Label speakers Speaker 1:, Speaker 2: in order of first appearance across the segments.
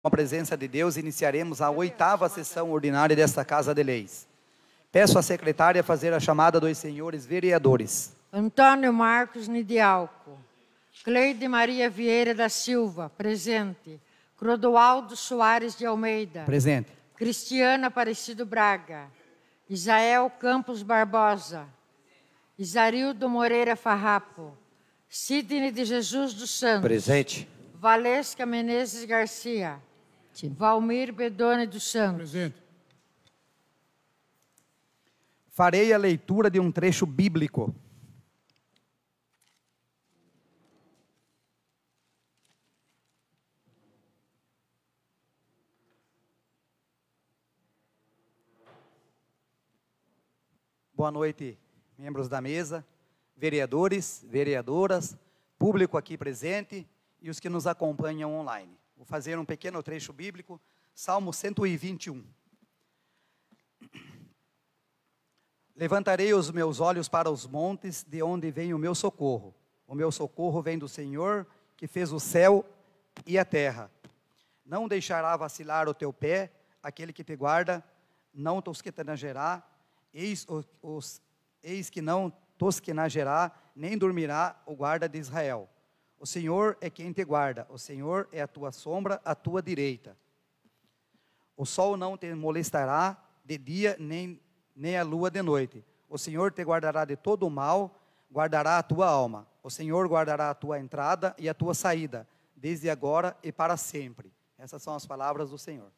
Speaker 1: com a presença de Deus, iniciaremos a oitava sessão ordinária desta Casa de Leis. Peço à secretária fazer a chamada dos senhores vereadores.
Speaker 2: Antônio Marcos Nidialco. Cleide Maria Vieira da Silva, presente. Crodoaldo Soares de Almeida. Presente. Cristiana Aparecido Braga. Isael Campos Barbosa. Isarildo Moreira Farrapo. Sidney de Jesus dos Santos. Presente. Valesca Menezes Garcia. Valmir Bedone dos Santos. Presente.
Speaker 1: Farei a leitura de um trecho bíblico. Boa noite, membros da mesa, vereadores, vereadoras, público aqui presente e os que nos acompanham online. Vou fazer um pequeno trecho bíblico, Salmo 121. Levantarei os meus olhos para os montes, de onde vem o meu socorro. O meu socorro vem do Senhor, que fez o céu e a terra. Não deixará vacilar o teu pé, aquele que te guarda, não tosquenagerá, eis, os, eis que não tosquenagerá, nem dormirá o guarda de Israel. O Senhor é quem te guarda, o Senhor é a tua sombra, a tua direita. O sol não te molestará de dia, nem, nem a lua de noite. O Senhor te guardará de todo o mal, guardará a tua alma. O Senhor guardará a tua entrada e a tua saída, desde agora e para sempre. Essas são as palavras do Senhor.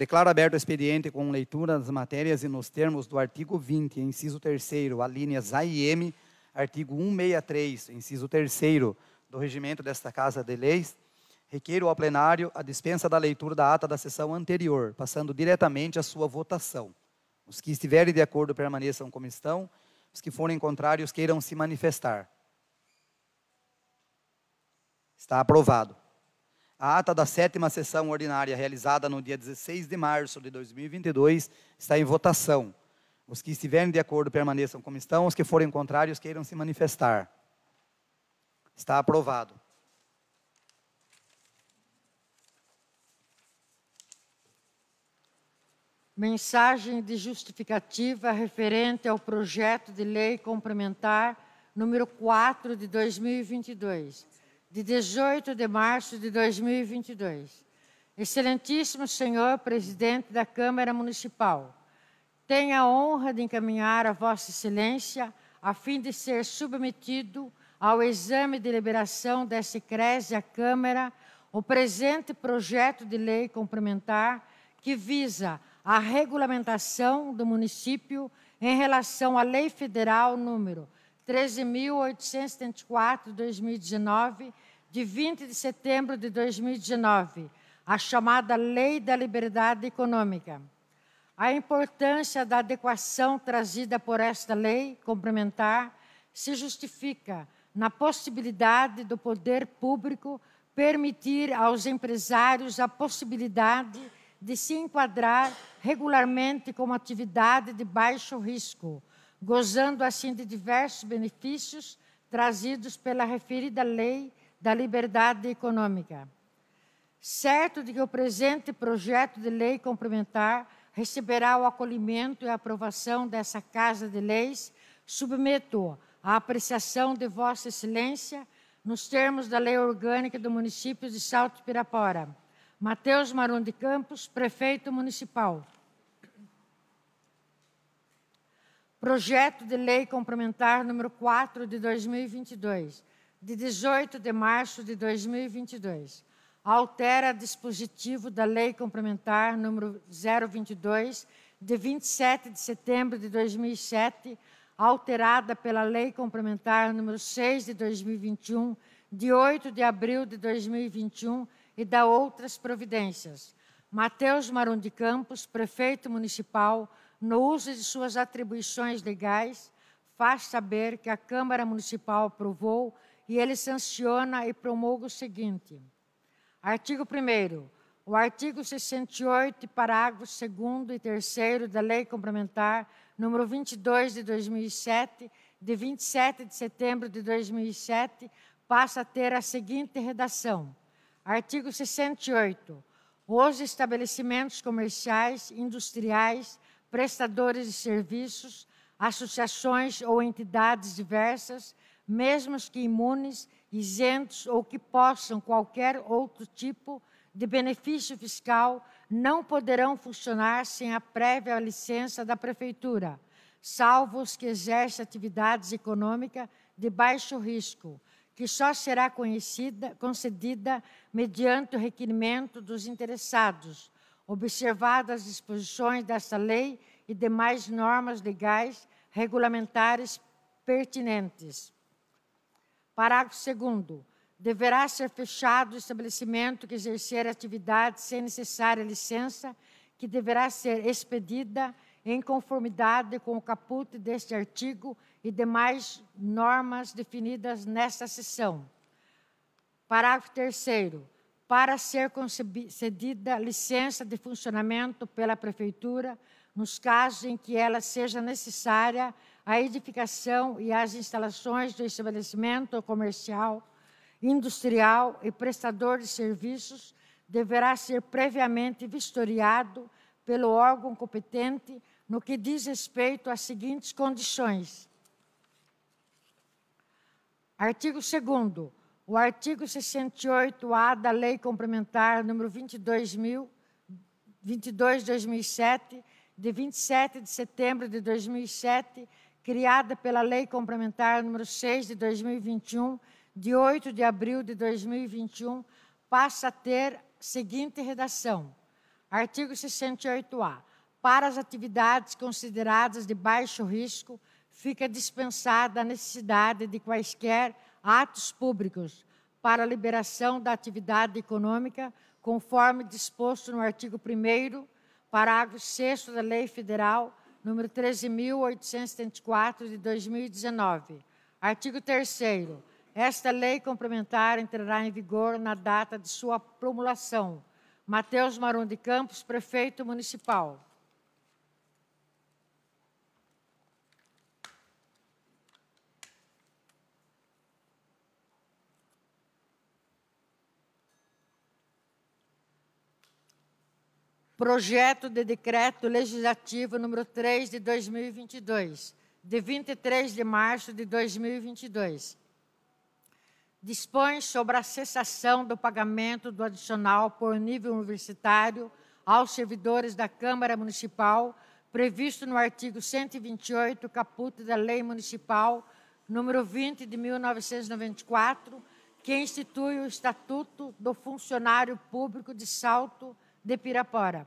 Speaker 1: Declaro aberto o expediente com leitura das matérias e nos termos do artigo 20, inciso 3, alíneas A e M, artigo 163, inciso 3 do regimento desta Casa de Leis, requeiro ao plenário a dispensa da leitura da ata da sessão anterior, passando diretamente à sua votação. Os que estiverem de acordo permaneçam como estão, os que forem contrários queiram se manifestar. Está aprovado. A ata da sétima sessão ordinária, realizada no dia 16 de março de 2022, está em votação. Os que estiverem de acordo permaneçam como estão, os que forem contrários queiram se manifestar. Está aprovado.
Speaker 2: Mensagem de justificativa referente ao projeto de lei complementar número 4 de 2022 de 18 de março de 2022. Excelentíssimo senhor presidente da Câmara Municipal, tenho a honra de encaminhar a Vossa Excelência a fim de ser submetido ao exame de liberação desta Ecrese à Câmara o presente projeto de lei complementar que visa a regulamentação do município em relação à Lei Federal número 13834 2019, de 20 de setembro de 2019, a chamada Lei da Liberdade Econômica. A importância da adequação trazida por esta lei complementar se justifica na possibilidade do poder público permitir aos empresários a possibilidade de se enquadrar regularmente como atividade de baixo risco, gozando assim de diversos benefícios trazidos pela referida lei da liberdade econômica. Certo de que o presente projeto de lei complementar receberá o acolhimento e aprovação dessa Casa de Leis, submeto à apreciação de Vossa Excelência, nos termos da Lei Orgânica do Município de Salto Pirapora. Mateus Marum de Campos, Prefeito Municipal. Projeto de Lei Complementar número 4 de 2022, de 18 de março de 2022, altera dispositivo da Lei Complementar número 022 de 27 de setembro de 2007, alterada pela Lei Complementar número 6 de 2021, de 8 de abril de 2021 e da outras providências. Mateus Marum de Campos, prefeito municipal, no uso de suas atribuições legais, faz saber que a Câmara Municipal aprovou e ele sanciona e promulga o seguinte. Artigo 1 o artigo 68, parágrafos 2 e 3 da Lei Complementar número 22 de 2007, de 27 de setembro de 2007, passa a ter a seguinte redação. Artigo 68. Os estabelecimentos comerciais, industriais, prestadores de serviços, associações ou entidades diversas, mesmo que imunes, isentos ou que possam qualquer outro tipo de benefício fiscal, não poderão funcionar sem a prévia licença da Prefeitura, salvo os que exercem atividades econômicas de baixo risco, que só será conhecida, concedida mediante o requerimento dos interessados, observadas as disposições desta lei e demais normas legais regulamentares pertinentes. Parágrafo 2 Deverá ser fechado o estabelecimento que exercer atividade sem necessária licença, que deverá ser expedida em conformidade com o caput deste artigo e demais normas definidas nesta seção. Parágrafo 3 para ser concedida licença de funcionamento pela Prefeitura nos casos em que ela seja necessária à edificação e às instalações do estabelecimento comercial, industrial e prestador de serviços deverá ser previamente vistoriado pelo órgão competente no que diz respeito às seguintes condições. Artigo 2 o artigo 68-A da Lei Complementar número 22, 22 2007, de 27 de setembro de 2007, criada pela Lei Complementar número 6 de 2021, de 8 de abril de 2021, passa a ter seguinte redação: Artigo 68-A. Para as atividades consideradas de baixo risco, fica dispensada a necessidade de quaisquer atos públicos para a liberação da atividade econômica, conforme disposto no artigo 1 parágrafo 6 da Lei Federal número 13.874 de 2019. Artigo 3 Esta lei complementar entrará em vigor na data de sua promulgação. Mateus Marum de Campos, prefeito municipal. projeto de decreto legislativo número 3 de 2022, de 23 de março de 2022. Dispõe sobre a cessação do pagamento do adicional por nível universitário aos servidores da Câmara Municipal, previsto no artigo 128, caput da Lei Municipal número 20 de 1994, que institui o Estatuto do Funcionário Público de Salto de Pirapora.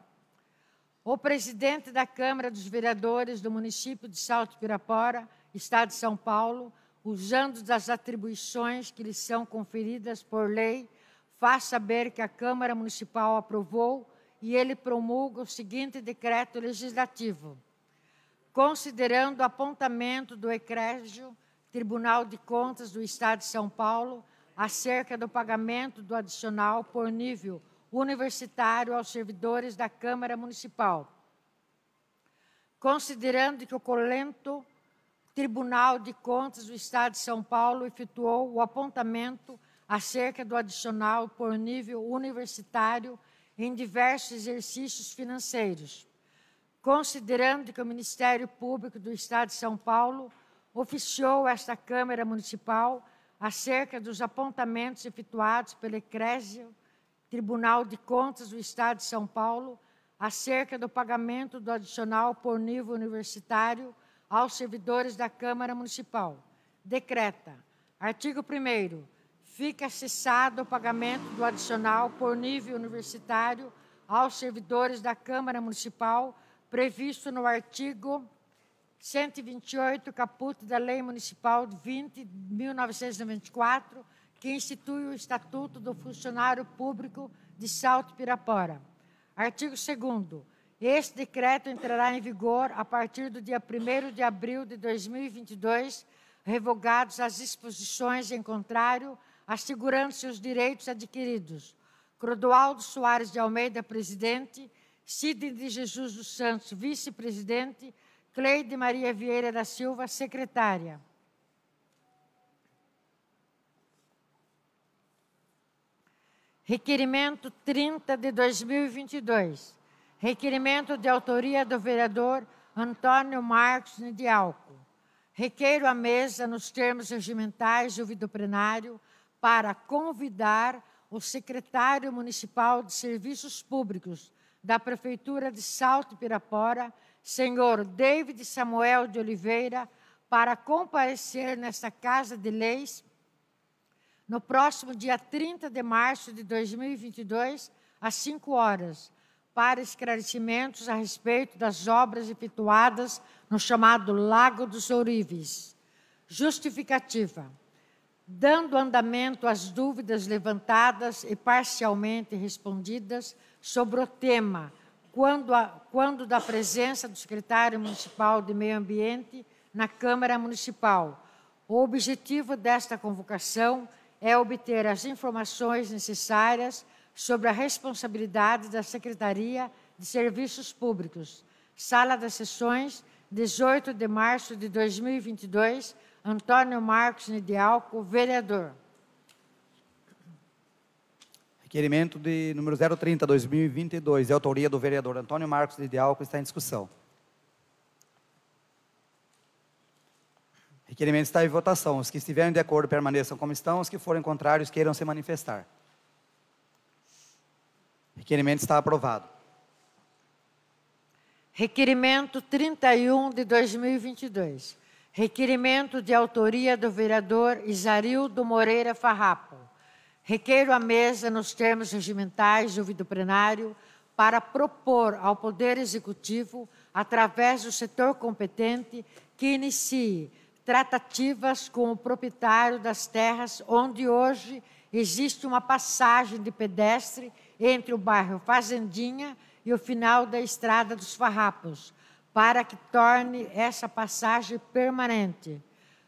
Speaker 2: O presidente da Câmara dos Vereadores do município de Salto Pirapora, Estado de São Paulo, usando das atribuições que lhe são conferidas por lei, faz saber que a Câmara Municipal aprovou e ele promulga o seguinte decreto legislativo. Considerando o apontamento do Ecrégio Tribunal de Contas do Estado de São Paulo acerca do pagamento do adicional por nível universitário aos servidores da Câmara Municipal, considerando que o colento Tribunal de Contas do Estado de São Paulo efetuou o apontamento acerca do adicional por nível universitário em diversos exercícios financeiros, considerando que o Ministério Público do Estado de São Paulo oficiou esta Câmara Municipal acerca dos apontamentos efetuados pela Ecrésia Tribunal de Contas do Estado de São Paulo acerca do pagamento do adicional por nível universitário aos servidores da Câmara Municipal. Decreta. Artigo 1 Fica cessado o pagamento do adicional por nível universitário aos servidores da Câmara Municipal previsto no artigo 128, caput da Lei Municipal 20 1994, que institui o Estatuto do Funcionário Público de Salto Pirapora. Artigo 2 Este decreto entrará em vigor a partir do dia 1 de abril de 2022, revogados as disposições em contrário, assegurando-se os direitos adquiridos. Crodoaldo Soares de Almeida, presidente, Sidney de Jesus dos Santos, vice-presidente, Cleide Maria Vieira da Silva, secretária. Requerimento 30 de 2022. Requerimento de autoria do vereador Antônio Marcos Nidialco. Requeiro à mesa, nos termos regimentais do ouvido plenário, para convidar o secretário municipal de Serviços Públicos da Prefeitura de Salto Pirapora, senhor David Samuel de Oliveira, para comparecer nesta Casa de Leis no próximo dia 30 de março de 2022, às 5 horas, para esclarecimentos a respeito das obras efetuadas no chamado Lago dos Ourives. Justificativa. Dando andamento às dúvidas levantadas e parcialmente respondidas sobre o tema, quando, a, quando da presença do secretário municipal de Meio Ambiente na Câmara Municipal. O objetivo desta convocação é é obter as informações necessárias sobre a responsabilidade da Secretaria de Serviços Públicos. Sala das Sessões, 18 de março de 2022, Antônio Marcos Nidialco, vereador.
Speaker 1: Requerimento de número 030, 2022, de autoria do vereador Antônio Marcos Nidialco, está em discussão. Requerimento está em votação. Os que estiverem de acordo permaneçam como estão, os que forem contrários queiram se manifestar.
Speaker 2: Requerimento está aprovado. Requerimento 31 de 2022. Requerimento de autoria do vereador Isarildo Moreira Farrapo. Requeiro à mesa, nos termos regimentais do vídeo plenário, para propor ao Poder Executivo, através do setor competente, que inicie tratativas com o proprietário das terras, onde hoje existe uma passagem de pedestre entre o bairro Fazendinha e o final da Estrada dos Farrapos, para que torne essa passagem permanente.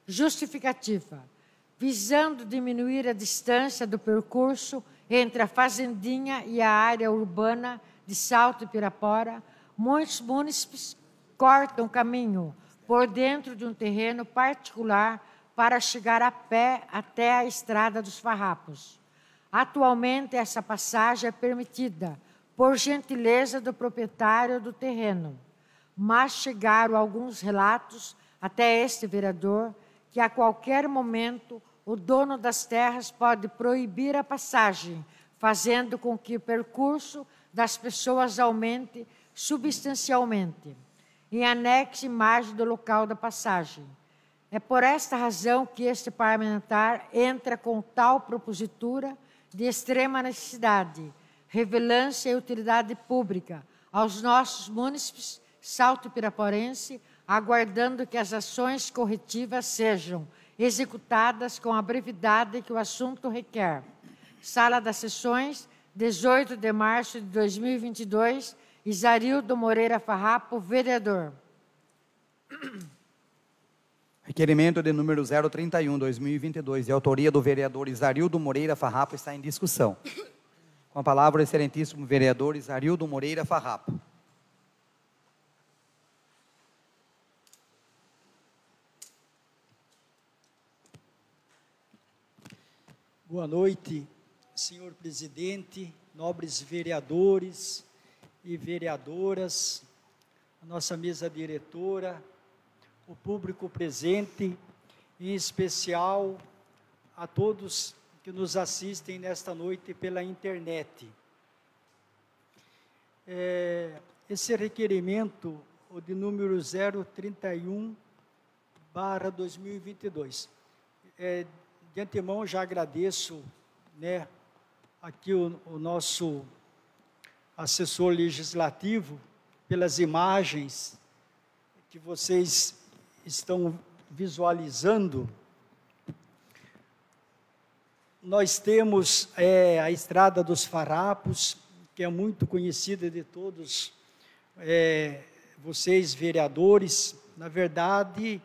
Speaker 2: Justificativa: visando diminuir a distância do percurso entre a Fazendinha e a área urbana de Salto e Pirapora, muitos munícipes cortam o caminho por dentro de um terreno particular para chegar a pé até a Estrada dos Farrapos. Atualmente, essa passagem é permitida, por gentileza do proprietário do terreno, mas chegaram alguns relatos até este vereador que a qualquer momento o dono das terras pode proibir a passagem, fazendo com que o percurso das pessoas aumente substancialmente e anexe imagem do local da passagem. É por esta razão que este parlamentar entra com tal propositura de extrema necessidade, revelância e utilidade pública aos nossos munícipes salto piraporense, aguardando que as ações corretivas sejam executadas com a brevidade que o assunto requer. Sala das Sessões, 18 de março de 2022, Isarildo Moreira Farrapo, vereador.
Speaker 1: Requerimento de número 031, 2022, de autoria do vereador Isarildo Moreira Farrapo, está em discussão. Com a palavra, o excelentíssimo vereador Isarildo Moreira Farrapo.
Speaker 3: Boa noite, senhor presidente, nobres vereadores, e vereadoras, a nossa mesa diretora, o público presente, em especial a todos que nos assistem nesta noite pela internet. É, esse requerimento, o de número 031, barra 2022. É, de antemão, já agradeço né, aqui o, o nosso assessor legislativo, pelas imagens que vocês estão visualizando. Nós temos é, a Estrada dos Farapos, que é muito conhecida de todos é, vocês, vereadores. Na verdade,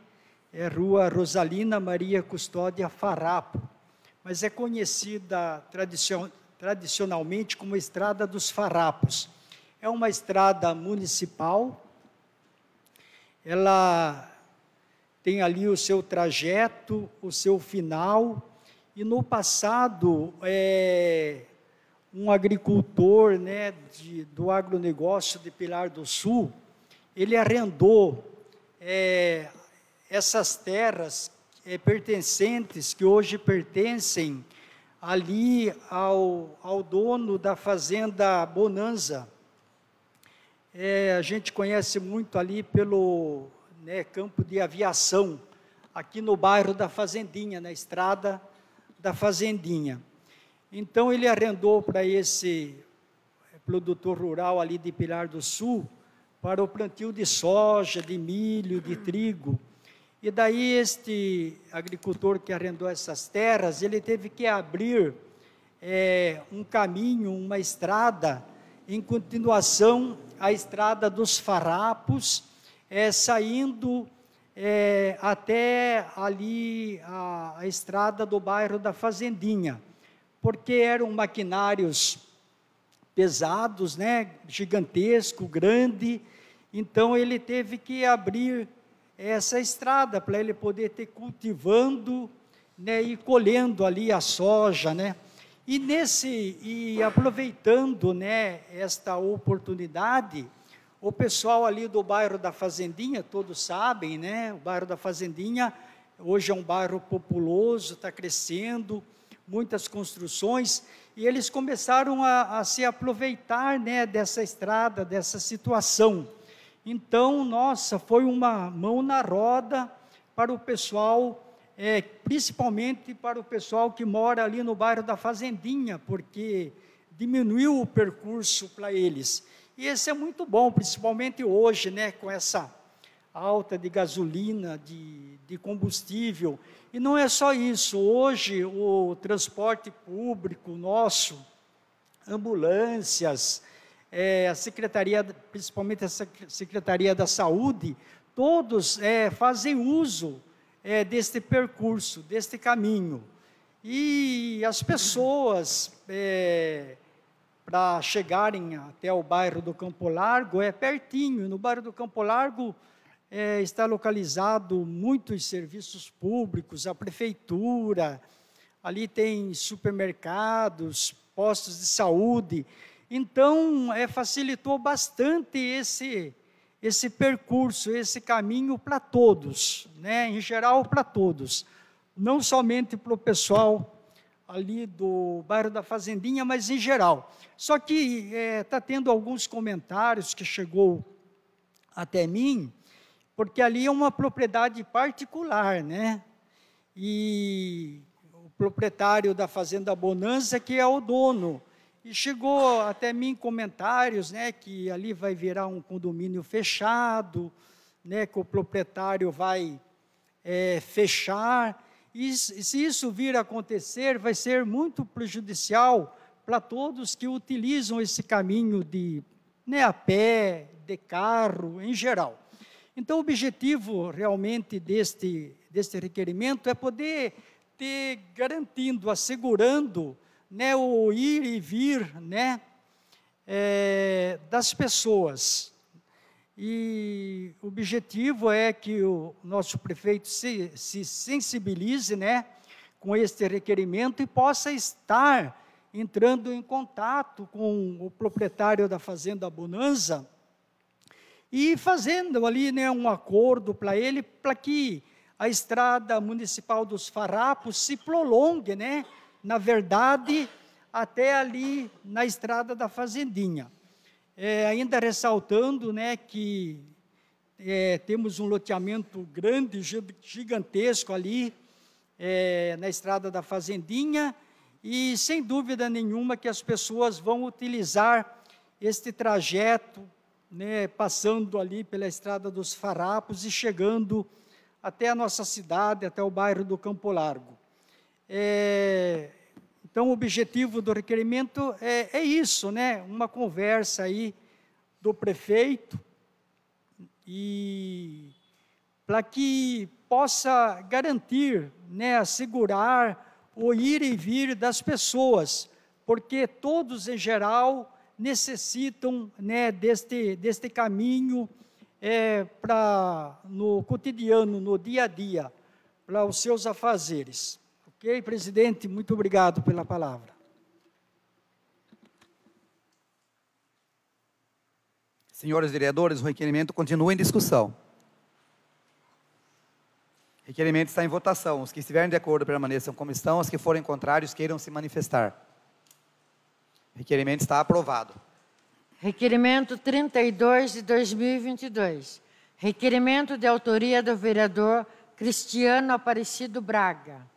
Speaker 3: é Rua Rosalina Maria Custódia Farapo, mas é conhecida tradicionalmente tradicionalmente como Estrada dos Farrapos. É uma estrada municipal, ela tem ali o seu trajeto, o seu final, e no passado, é, um agricultor né, de, do agronegócio de Pilar do Sul, ele arrendou é, essas terras é, pertencentes, que hoje pertencem ali ao, ao dono da fazenda Bonanza. É, a gente conhece muito ali pelo né, campo de aviação, aqui no bairro da Fazendinha, na estrada da Fazendinha. Então ele arrendou para esse é, produtor rural ali de Pilar do Sul para o plantio de soja, de milho, de trigo. E daí este agricultor que arrendou essas terras, ele teve que abrir é, um caminho, uma estrada, em continuação à estrada dos farrapos, é, saindo é, até ali a, a estrada do bairro da Fazendinha, porque eram maquinários pesados, né, gigantesco, grande, então ele teve que abrir essa estrada para ele poder ter cultivando né, e colhendo ali a soja, né? E nesse e aproveitando, né, esta oportunidade, o pessoal ali do bairro da Fazendinha, todos sabem, né? O bairro da Fazendinha hoje é um bairro populoso, está crescendo, muitas construções, e eles começaram a, a se aproveitar, né, dessa estrada, dessa situação. Então, nossa, foi uma mão na roda para o pessoal, é, principalmente para o pessoal que mora ali no bairro da Fazendinha, porque diminuiu o percurso para eles. E esse é muito bom, principalmente hoje, né, com essa alta de gasolina, de, de combustível. E não é só isso. Hoje, o transporte público nosso, ambulâncias, é, a Secretaria, principalmente a Secretaria da Saúde, todos é, fazem uso é, deste percurso, deste caminho. E as pessoas, é, para chegarem até o bairro do Campo Largo, é pertinho. No bairro do Campo Largo é, está localizado muitos serviços públicos, a prefeitura, ali tem supermercados, postos de saúde. Então, é, facilitou bastante esse, esse percurso, esse caminho para todos, né? em geral para todos, não somente para o pessoal ali do bairro da Fazendinha, mas em geral. Só que está é, tá tendo alguns comentários que chegou até mim, porque ali é uma propriedade particular, né? E o proprietário da Fazenda Bonança que é o dono e chegou até mim comentários, né, que ali vai virar um condomínio fechado, né, que o proprietário vai é, fechar. E se isso vir a acontecer, vai ser muito prejudicial para todos que utilizam esse caminho de né, a pé, de carro, em geral. Então, o objetivo realmente deste, deste requerimento é poder ter garantindo, assegurando né, o ir e vir né, é, das pessoas. E o objetivo é que o nosso prefeito se, se sensibilize né, com este requerimento e possa estar entrando em contato com o proprietário da Fazenda Bonanza e fazendo ali né, um acordo para ele, para que a estrada municipal dos Farrapos se prolongue, né, na verdade, até ali na estrada da Fazendinha. É, ainda ressaltando né, que é, temos um loteamento grande, gigantesco ali é, na estrada da Fazendinha, e sem dúvida nenhuma que as pessoas vão utilizar este trajeto, né, passando ali pela estrada dos Farapos e chegando até a nossa cidade, até o bairro do Campo Largo. É, então, o objetivo do requerimento é, é, isso, né? Uma conversa aí do prefeito e para que possa garantir, né, assegurar o ir e vir das pessoas, porque todos em geral necessitam, né, deste deste caminho é, para no cotidiano, no dia a dia, para os seus afazeres. Ok, presidente, muito obrigado pela palavra.
Speaker 1: Senhores vereadores, o requerimento continua em discussão. O requerimento está em votação. Os que estiverem de acordo permaneçam como estão, os que forem contrários queiram se manifestar. O requerimento está aprovado.
Speaker 2: Requerimento 32 de 2022. Requerimento de autoria do vereador Cristiano Aparecido Braga.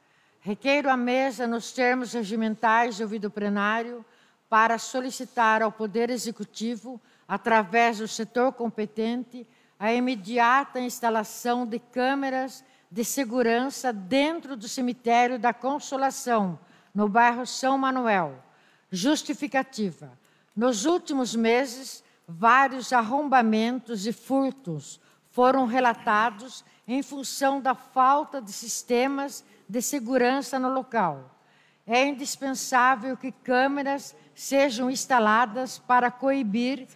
Speaker 2: Requeiro a mesa, nos termos regimentais de ouvido plenário, para solicitar ao Poder Executivo, através do setor competente, a imediata instalação de câmeras de segurança dentro do cemitério da Consolação, no bairro São Manuel. Justificativa: nos últimos meses, vários arrombamentos e furtos foram relatados em função da falta de sistemas de segurança no local. É indispensável que câmeras sejam instaladas para coibir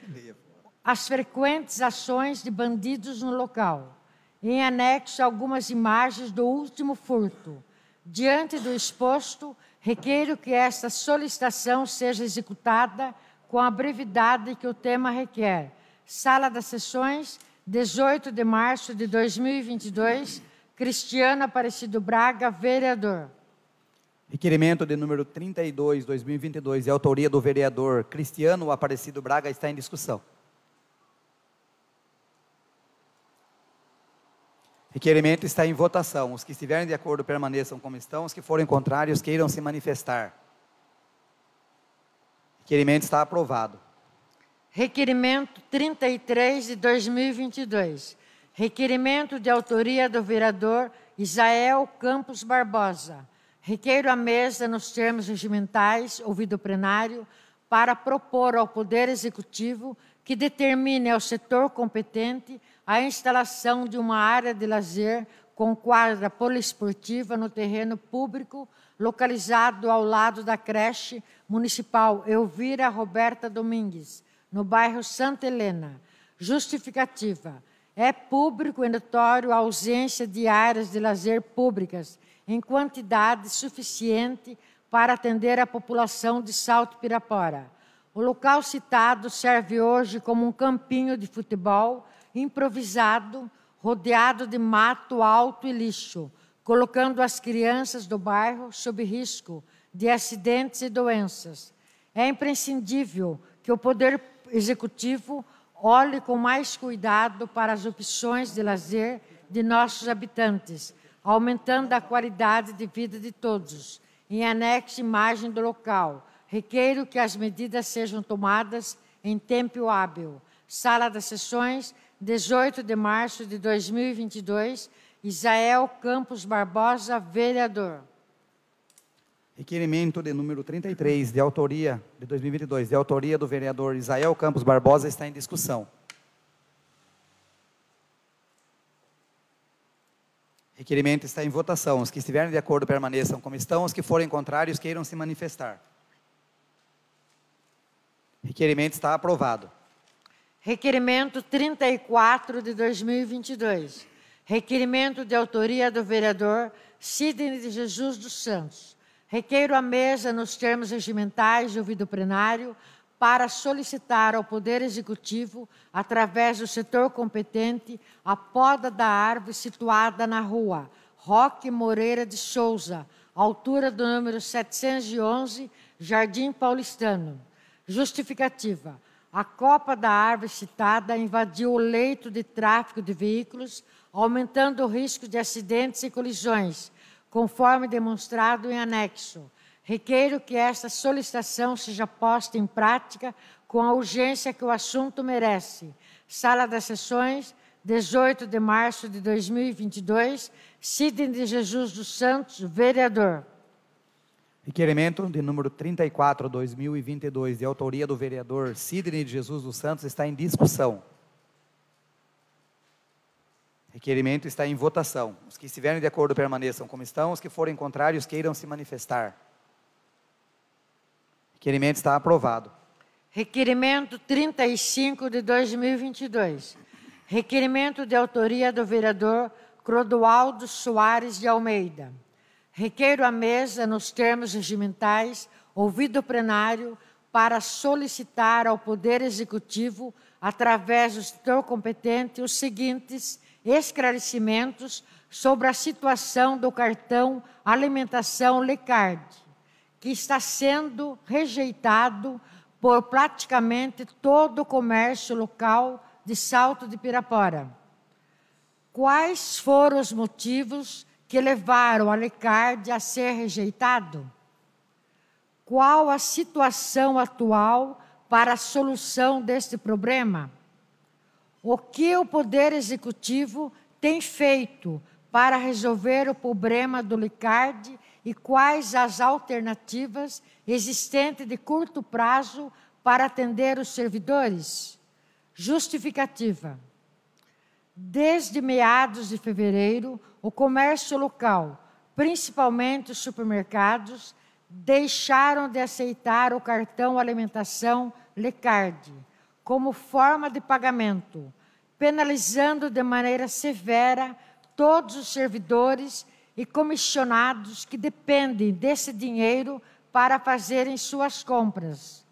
Speaker 2: as frequentes ações de bandidos no local. Em anexo, algumas imagens do último furto. Diante do exposto, requeiro que esta solicitação seja executada com a brevidade que o tema requer. Sala das Sessões, 18 de março de 2022. Cristiano Aparecido Braga, vereador.
Speaker 1: Requerimento de número 32, 2022, de autoria do vereador Cristiano Aparecido Braga, está em discussão. Requerimento está em votação. Os que estiverem de acordo permaneçam como estão, os que forem contrários queiram se manifestar. Requerimento está aprovado.
Speaker 2: Requerimento 33 de 2022 Requerimento de autoria do vereador Isael Campos Barbosa. Requeiro à mesa, nos termos regimentais, ouvido plenário, para propor ao Poder Executivo que determine ao setor competente a instalação de uma área de lazer com quadra poliesportiva no terreno público localizado ao lado da creche municipal Elvira Roberta Domingues, no bairro Santa Helena. Justificativa: é público e notório a ausência de áreas de lazer públicas em quantidade suficiente para atender a população de Salto Pirapora. O local citado serve hoje como um campinho de futebol improvisado, rodeado de mato alto e lixo, colocando as crianças do bairro sob risco de acidentes e doenças. É imprescindível que o Poder Executivo olhe com mais cuidado para as opções de lazer de nossos habitantes, aumentando a qualidade de vida de todos. Em anexo, imagem do local. Requeiro que as medidas sejam tomadas em tempo hábil. Sala das Sessões, 18 de março de 2022, Isael Campos Barbosa, vereador.
Speaker 1: Requerimento de número 33, de autoria, de 2022, de autoria do vereador Isael Campos Barbosa, está em discussão. Requerimento está em votação. Os que estiverem de acordo permaneçam como estão, os que forem contrários queiram se manifestar. Requerimento está aprovado.
Speaker 2: Requerimento 34 de 2022. Requerimento de autoria do vereador Sidney de Jesus dos Santos Requeiro a mesa, nos termos regimentais de ouvido plenário, para solicitar ao Poder Executivo, através do setor competente, a poda da árvore situada na rua Roque Moreira de Souza, altura do número 711, Jardim Paulistano. Justificativa. A copa da árvore citada invadiu o leito de tráfego de veículos, aumentando o risco de acidentes e colisões, conforme demonstrado em anexo. Requeiro que esta solicitação seja posta em prática com a urgência que o assunto merece. Sala das Sessões, 18 de março de 2022, Sidney de Jesus dos Santos, vereador.
Speaker 1: Requerimento de número 34, 2022, de autoria do vereador Sidney de Jesus dos Santos, está em discussão. Requerimento está em votação. Os que estiverem de acordo permaneçam como estão, os que forem contrários queiram se manifestar. Requerimento está aprovado.
Speaker 2: Requerimento 35 de 2022. Requerimento de autoria do vereador Crodoaldo Soares de Almeida. Requeiro à mesa, nos termos regimentais, ouvido plenário, para solicitar ao Poder Executivo, através do setor competente, os seguintes esclarecimentos sobre a situação do cartão Alimentação Lecard, que está sendo rejeitado por praticamente todo o comércio local de Salto de Pirapora. Quais foram os motivos que levaram a Lecard a ser rejeitado? Qual a situação atual para a solução deste problema? o que o Poder Executivo tem feito para resolver o problema do LICARD e quais as alternativas existentes de curto prazo para atender os servidores? Justificativa. Desde meados de fevereiro, o comércio local, principalmente os supermercados, deixaram de aceitar o cartão alimentação Lecard como forma de pagamento, penalizando de maneira severa todos os servidores e comissionados que dependem desse dinheiro para fazerem suas compras.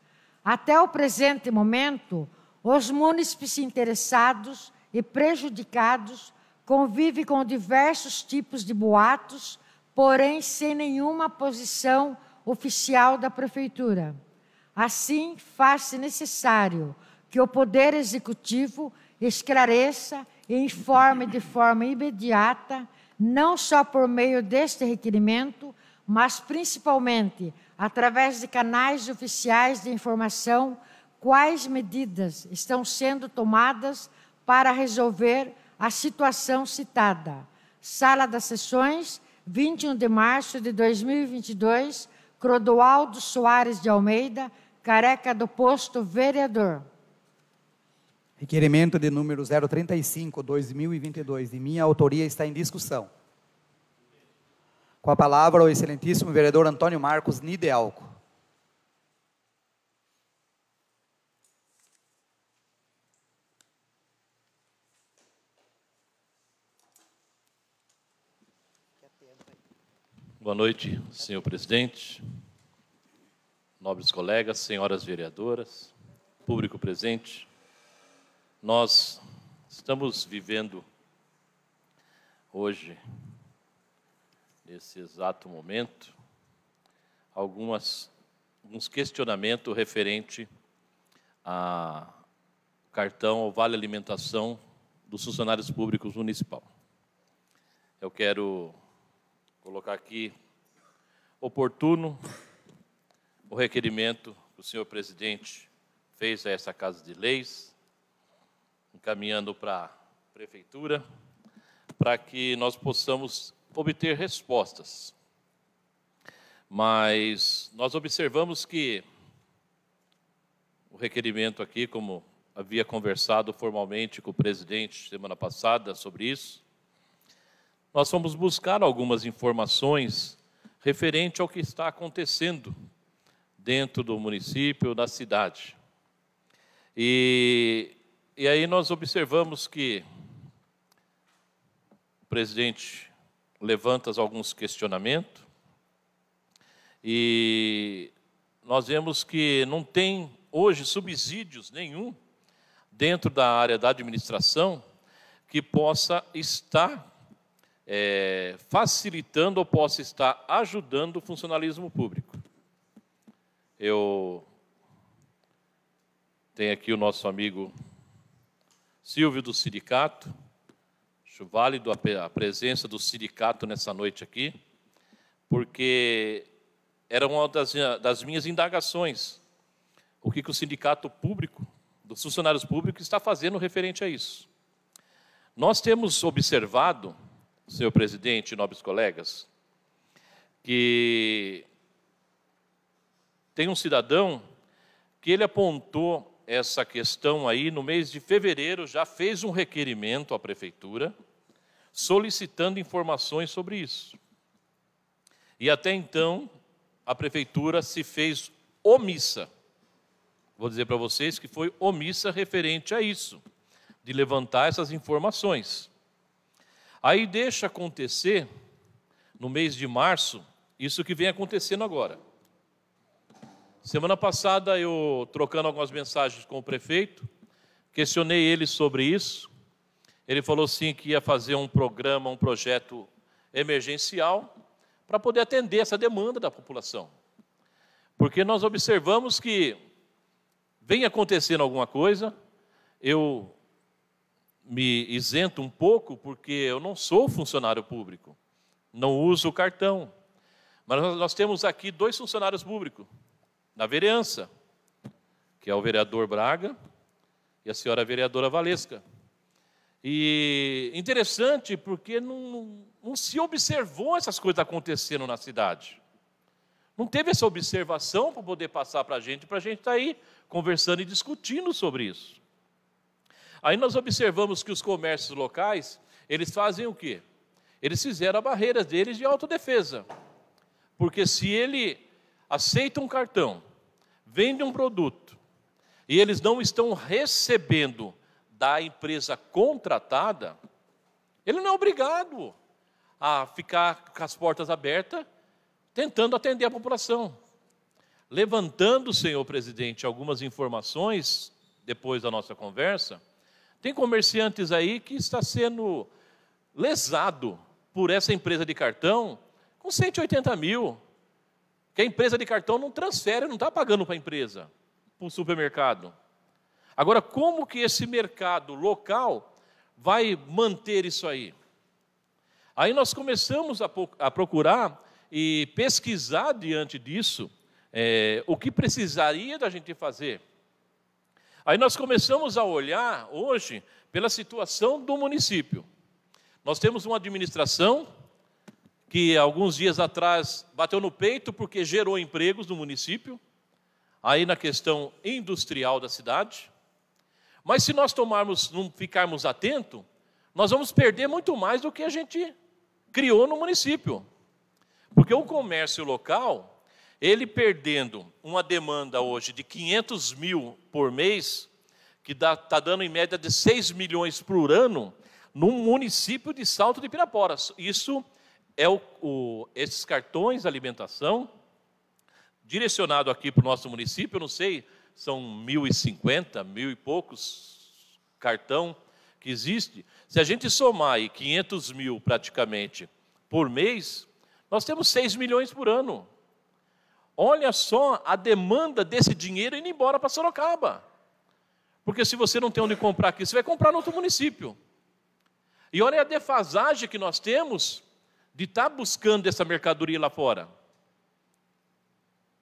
Speaker 2: Até o presente momento, os munícipes interessados e prejudicados convivem com diversos tipos de boatos, porém sem nenhuma posição oficial da prefeitura. Assim, faz-se necessário que o poder executivo esclareça e informe de forma imediata, não só por meio deste requerimento, mas principalmente através de canais oficiais de informação, quais medidas estão sendo tomadas para resolver a situação citada. Sala das Sessões, 21 de março de 2022, Crodoaldo Soares de Almeida, careca do posto vereador.
Speaker 1: Requerimento de número 035-2022, de minha autoria, está em discussão. Com a palavra, o excelentíssimo vereador Antônio Marcos Nidealco.
Speaker 4: Boa noite, senhor presidente, nobres colegas, senhoras vereadoras, público presente. Nós estamos vivendo hoje, nesse exato momento, algumas, alguns questionamentos referente a cartão ou vale alimentação dos funcionários públicos municipal. Eu quero colocar aqui oportuno o requerimento que o senhor presidente fez a essa Casa de Leis, encaminhando para a prefeitura, para que nós possamos obter respostas. Mas nós observamos que o requerimento aqui, como havia conversado formalmente com o presidente semana passada sobre isso, nós fomos buscar algumas informações referente ao que está acontecendo dentro do município, da cidade. E e aí nós observamos que o presidente levanta alguns questionamentos e nós vemos que não tem hoje subsídios nenhum dentro da área da administração que possa estar é, facilitando ou possa estar ajudando o funcionalismo público. Eu tenho aqui o nosso amigo Silvio do sindicato. Acho válido a presença do sindicato nessa noite aqui, porque era uma das, das minhas indagações. O que, que o sindicato público, dos funcionários públicos, está fazendo referente a isso? Nós temos observado, senhor presidente e nobres colegas, que tem um cidadão que ele apontou essa questão aí, no mês de fevereiro, já fez um requerimento à prefeitura solicitando informações sobre isso. E até então, a prefeitura se fez omissa. Vou dizer para vocês que foi omissa referente a isso, de levantar essas informações. Aí deixa acontecer, no mês de março, isso que vem acontecendo agora. Semana passada, eu, trocando algumas mensagens com o prefeito, questionei ele sobre isso. Ele falou sim que ia fazer um programa, um projeto emergencial, para poder atender essa demanda da população. Porque nós observamos que vem acontecendo alguma coisa, eu me isento um pouco, porque eu não sou funcionário público, não uso cartão. Mas nós temos aqui dois funcionários públicos na vereança, que é o vereador Braga e a senhora vereadora Valesca. E interessante porque não, não, se observou essas coisas acontecendo na cidade. Não teve essa observação para poder passar para a gente, para a gente estar tá aí conversando e discutindo sobre isso. Aí nós observamos que os comércios locais, eles fazem o quê? Eles fizeram a barreira deles de autodefesa. Porque se ele aceita um cartão vende um produto e eles não estão recebendo da empresa contratada, ele não é obrigado a ficar com as portas abertas tentando atender a população. Levantando, senhor presidente, algumas informações depois da nossa conversa, tem comerciantes aí que está sendo lesado por essa empresa de cartão com 180 mil, que a empresa de cartão não transfere, não está pagando para a empresa, para o supermercado. Agora, como que esse mercado local vai manter isso aí? Aí nós começamos a, procurar e pesquisar diante disso é, o que precisaria da gente fazer. Aí nós começamos a olhar hoje pela situação do município. Nós temos uma administração que alguns dias atrás bateu no peito porque gerou empregos no município, aí na questão industrial da cidade. Mas se nós tomarmos, não ficarmos atentos, nós vamos perder muito mais do que a gente criou no município. Porque o comércio local, ele perdendo uma demanda hoje de 500 mil por mês, que está dando em média de 6 milhões por ano, num município de Salto de Pirapora. Isso é o, o, esses cartões de alimentação, direcionado aqui para o nosso município, eu não sei, são 1.050, mil e poucos cartão que existe. Se a gente somar aí 500 mil praticamente por mês, nós temos 6 milhões por ano. Olha só a demanda desse dinheiro indo embora para Sorocaba. Porque se você não tem onde comprar aqui, você vai comprar no outro município. E olha a defasagem que nós temos de estar tá buscando essa mercadoria lá fora.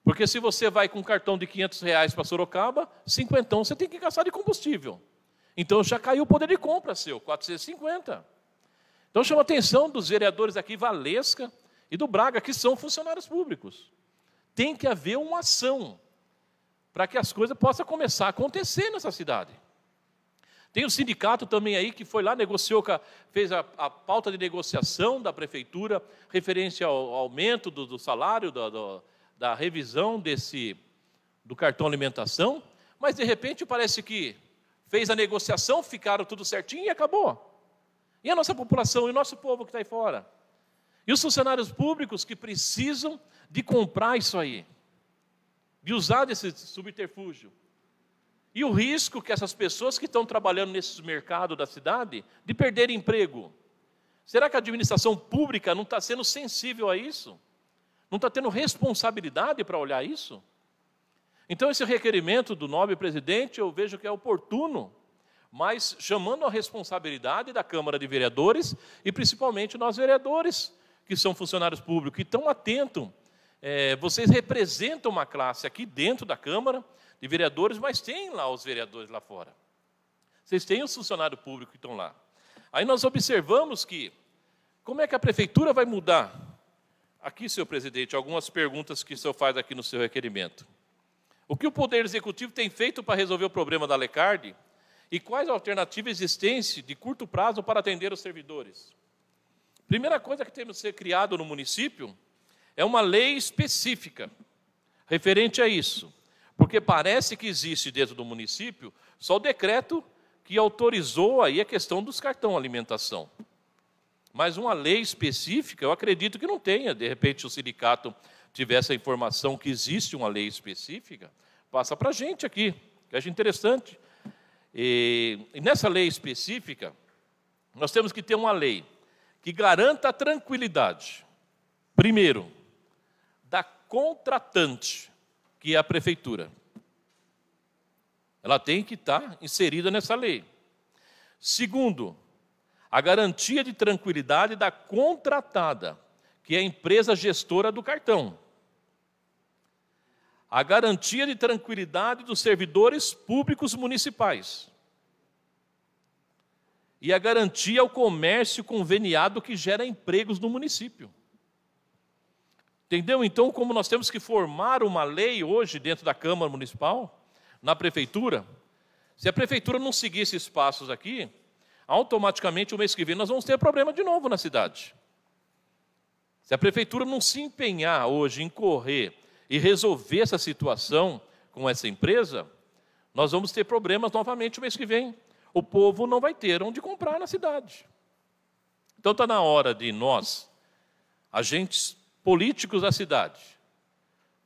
Speaker 4: Porque se você vai com um cartão de 500 reais para Sorocaba, cinquentão você tem que gastar de combustível. Então já caiu o poder de compra seu, 450. Então chama a atenção dos vereadores aqui, Valesca e do Braga, que são funcionários públicos. Tem que haver uma ação para que as coisas possam começar a acontecer nessa cidade. Tem o um sindicato também aí que foi lá, negociou, fez a, a pauta de negociação da prefeitura, referência ao aumento do, do salário, do, do, da revisão desse do cartão alimentação, mas de repente parece que fez a negociação, ficaram tudo certinho e acabou. E a nossa população, e o nosso povo que está aí fora? E os funcionários públicos que precisam de comprar isso aí, de usar desse subterfúgio. E o risco que essas pessoas que estão trabalhando nesse mercado da cidade de perder emprego. Será que a administração pública não está sendo sensível a isso? Não está tendo responsabilidade para olhar isso? Então, esse requerimento do nobre presidente eu vejo que é oportuno, mas chamando a responsabilidade da Câmara de Vereadores e principalmente nós vereadores, que são funcionários públicos, que estão atentos. É, vocês representam uma classe aqui dentro da Câmara, de vereadores, mas tem lá os vereadores lá fora. Vocês têm os funcionários públicos que estão lá. Aí nós observamos que, como é que a prefeitura vai mudar? Aqui, senhor presidente, algumas perguntas que o senhor faz aqui no seu requerimento. O que o Poder Executivo tem feito para resolver o problema da lecardi? E quais alternativas existem de curto prazo para atender os servidores? Primeira coisa que temos que ser criado no município é uma lei específica referente a isso. Porque parece que existe dentro do município só o decreto que autorizou aí a questão dos cartão alimentação. Mas uma lei específica, eu acredito que não tenha. De repente, o sindicato tivesse a informação que existe uma lei específica, passa para a gente aqui, que acho interessante. E, e nessa lei específica, nós temos que ter uma lei que garanta a tranquilidade, primeiro, da contratante que é a prefeitura. Ela tem que estar inserida nessa lei. Segundo, a garantia de tranquilidade da contratada, que é a empresa gestora do cartão. A garantia de tranquilidade dos servidores públicos municipais. E a garantia ao comércio conveniado que gera empregos no município. Entendeu então como nós temos que formar uma lei hoje dentro da Câmara Municipal, na Prefeitura? Se a Prefeitura não seguir esses passos aqui, automaticamente o mês que vem nós vamos ter problema de novo na cidade. Se a Prefeitura não se empenhar hoje em correr e resolver essa situação com essa empresa, nós vamos ter problemas novamente o mês que vem. O povo não vai ter onde comprar na cidade. Então está na hora de nós, agentes políticos da cidade,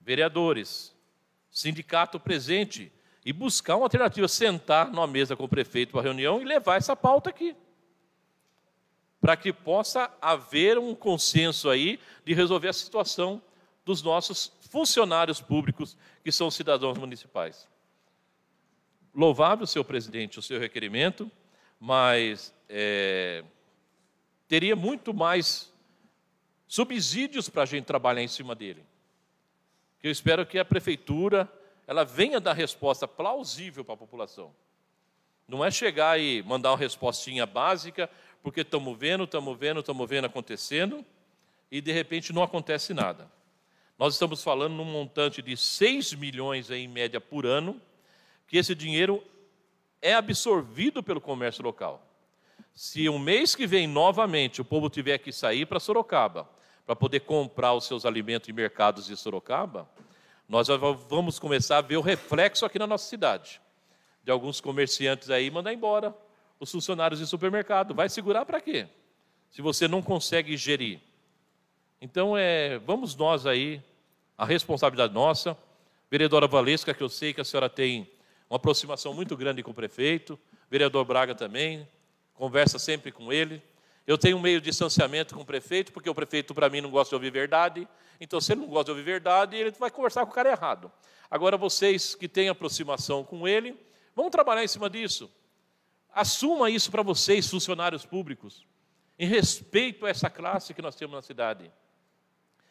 Speaker 4: vereadores, sindicato presente e buscar uma alternativa, sentar numa mesa com o prefeito para reunião e levar essa pauta aqui. Para que possa haver um consenso aí de resolver a situação dos nossos funcionários públicos, que são cidadãos municipais. Louvável, senhor presidente, o seu requerimento, mas é, teria muito mais subsídios para a gente trabalhar em cima dele. Eu espero que a prefeitura ela venha dar resposta plausível para a população. Não é chegar e mandar uma respostinha básica, porque estamos vendo, estamos vendo, estamos vendo acontecendo, e de repente não acontece nada. Nós estamos falando num montante de 6 milhões em média por ano, que esse dinheiro é absorvido pelo comércio local. Se um mês que vem novamente o povo tiver que sair para Sorocaba para poder comprar os seus alimentos em mercados de Sorocaba, nós vamos começar a ver o reflexo aqui na nossa cidade. De alguns comerciantes aí mandar embora os funcionários de supermercado. Vai segurar para quê? Se você não consegue gerir. Então, é, vamos nós aí, a responsabilidade nossa. Vereadora Valesca, que eu sei que a senhora tem uma aproximação muito grande com o prefeito. Vereador Braga também, conversa sempre com ele. Eu tenho um meio de distanciamento com o prefeito, porque o prefeito, para mim, não gosta de ouvir verdade. Então, se ele não gosta de ouvir verdade, ele vai conversar com o cara errado. Agora, vocês que têm aproximação com ele, vamos trabalhar em cima disso. Assuma isso para vocês, funcionários públicos, em respeito a essa classe que nós temos na cidade.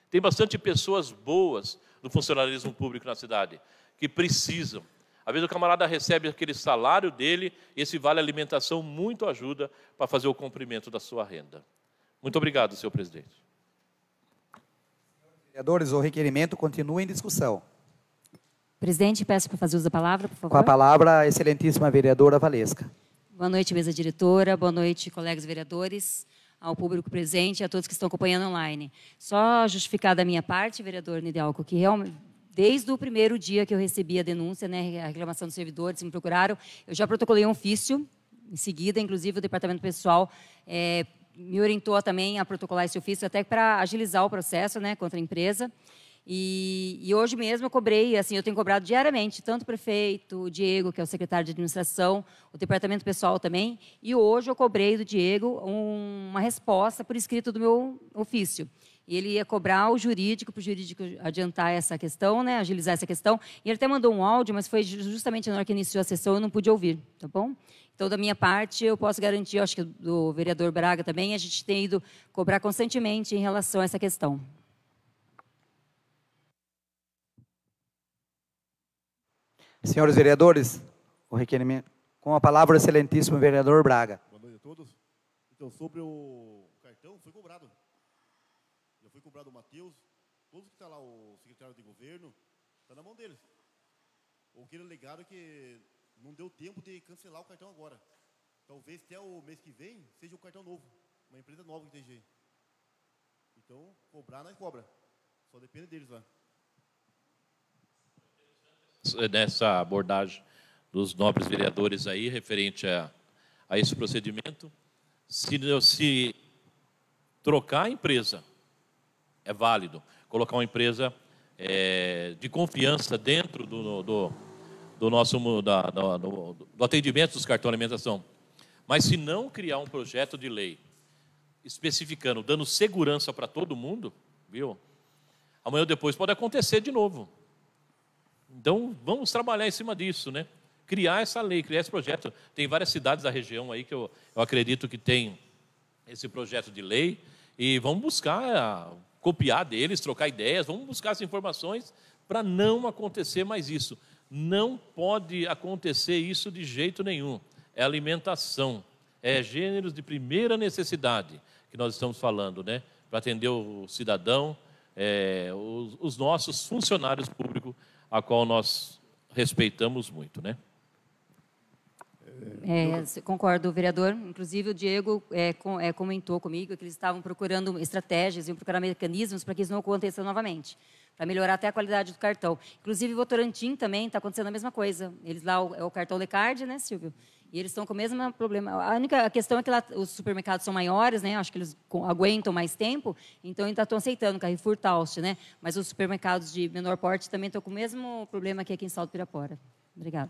Speaker 4: Tem bastante pessoas boas do funcionalismo público na cidade, que precisam às vezes o camarada recebe aquele salário dele, e esse vale alimentação muito ajuda para fazer o cumprimento da sua renda. Muito obrigado, senhor presidente.
Speaker 1: Vereadores, o requerimento continua em discussão.
Speaker 5: Presidente, peço para fazer uso da palavra, por favor.
Speaker 1: Com a palavra, a excelentíssima vereadora Valesca.
Speaker 5: Boa noite, mesa diretora. Boa noite, colegas vereadores ao público presente e a todos que estão acompanhando online. Só justificar da minha parte, vereador Nidelco, que realmente Desde o primeiro dia que eu recebi a denúncia, né, a reclamação dos servidores me procuraram, eu já protocolei um ofício. Em seguida, inclusive, o departamento pessoal é, me orientou também a protocolar esse ofício, até para agilizar o processo né, contra a empresa. E, e, hoje mesmo eu cobrei, assim, eu tenho cobrado diariamente, tanto o prefeito, o Diego, que é o secretário de administração, o departamento pessoal também, e hoje eu cobrei do Diego um, uma resposta por escrito do meu ofício. E ele ia cobrar o jurídico, para o jurídico adiantar essa questão, né, agilizar essa questão. E ele até mandou um áudio, mas foi justamente na hora que iniciou a sessão, eu não pude ouvir, tá bom? Então, da minha parte, eu posso garantir, eu acho que do vereador Braga também, a gente tem ido cobrar constantemente em relação a essa questão.
Speaker 1: Senhores vereadores, o requerimento. Com a palavra, o excelentíssimo vereador Braga. Boa noite a todos.
Speaker 6: Então, sobre o cartão, foi cobrado do o Matheus,
Speaker 4: todos que está lá, o secretário de governo, está na mão deles. O que eles alegaram é que não deu tempo de cancelar o cartão agora. Talvez até o mês que vem seja um cartão novo, uma empresa nova que esteja Então, cobrar não é cobra.
Speaker 6: Só depende deles lá.
Speaker 4: Nessa abordagem dos nobres vereadores aí, referente a, a esse procedimento, se, se trocar a empresa, é válido. Colocar uma empresa é, de confiança dentro do, do, do nosso da, do, do, atendimento dos cartões de alimentação. Mas se não criar um projeto de lei especificando, dando segurança para todo mundo, viu? Amanhã ou depois pode acontecer de novo. Então vamos trabalhar em cima disso, né? Criar essa lei, criar esse projeto. Tem várias cidades da região aí que eu, eu acredito que tem esse projeto de lei e vamos buscar copiar deles, trocar ideias, vamos buscar as informações para não acontecer mais isso. Não pode acontecer isso de jeito nenhum. É alimentação, é gêneros de primeira necessidade que nós estamos falando, né? Para atender o cidadão, é, os, os nossos funcionários públicos, a qual nós respeitamos muito, né?
Speaker 5: É, concordo, vereador. Inclusive, o Diego é, com, é, comentou comigo que eles estavam procurando estratégias, iam procurar mecanismos para que isso não aconteça novamente, para melhorar até a qualidade do cartão. Inclusive, o Votorantim também está acontecendo a mesma coisa. Eles lá, o, é o cartão Lecard, né, Silvio? E eles estão com o mesmo problema. A única questão é que lá, os supermercados são maiores, né? Acho que eles aguentam mais tempo, então ainda estão aceitando Carrefour Taust, né? Mas os supermercados de menor porte também estão com o mesmo problema que aqui em Salto Pirapora. Obrigada.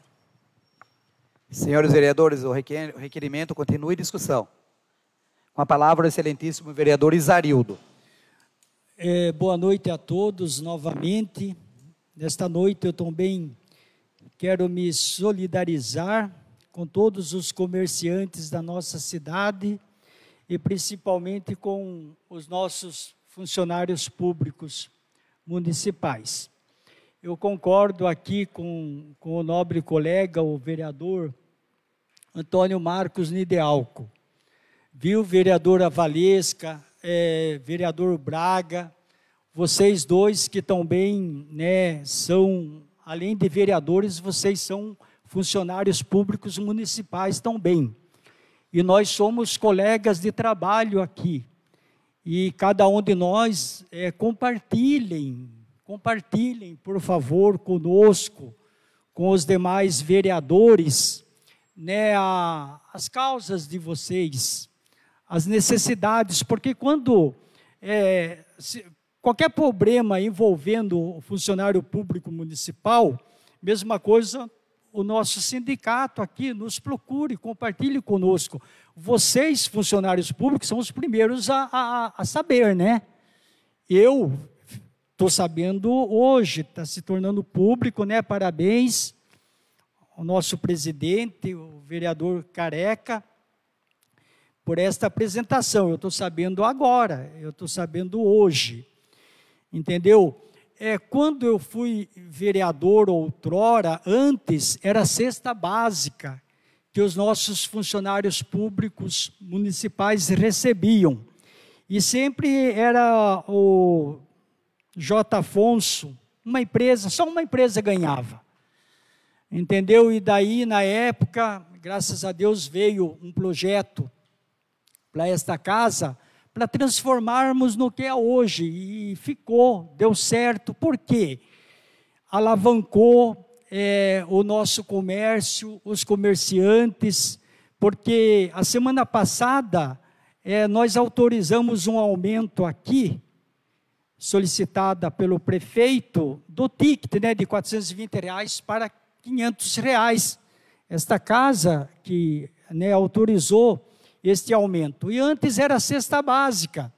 Speaker 1: Senhores vereadores, o requerimento continua em discussão. Com a palavra, o excelentíssimo vereador Isarildo.
Speaker 3: É, boa noite a todos novamente. Nesta noite eu também quero me solidarizar com todos os comerciantes da nossa cidade e principalmente com os nossos funcionários públicos municipais. Eu concordo aqui com, com o nobre colega, o vereador Antônio Marcos Nidealco. Viu, vereadora Valesca, é, vereador Braga, vocês dois que também né, são, além de vereadores, vocês são funcionários públicos municipais também. E nós somos colegas de trabalho aqui. E cada um de nós é, compartilhem Compartilhem, por favor, conosco, com os demais vereadores, né, a, as causas de vocês, as necessidades, porque quando é, se, qualquer problema envolvendo o funcionário público municipal, mesma coisa o nosso sindicato aqui, nos procure, compartilhe conosco. Vocês, funcionários públicos, são os primeiros a, a, a saber, né? Eu Estou sabendo hoje, está se tornando público, né? Parabéns ao nosso presidente, o vereador Careca, por esta apresentação. Eu estou sabendo agora, eu estou sabendo hoje. Entendeu? É, quando eu fui vereador outrora, antes, era cesta básica que os nossos funcionários públicos municipais recebiam. E sempre era o J. Afonso, uma empresa, só uma empresa ganhava. Entendeu? E daí, na época, graças a Deus, veio um projeto para esta casa para transformarmos no que é hoje. E ficou, deu certo. Por quê? Alavancou é, o nosso comércio, os comerciantes, porque a semana passada é, nós autorizamos um aumento aqui solicitada pelo prefeito do ticket né, de 420 reais para 500 reais. Esta casa que né, autorizou este aumento. E antes era a cesta básica.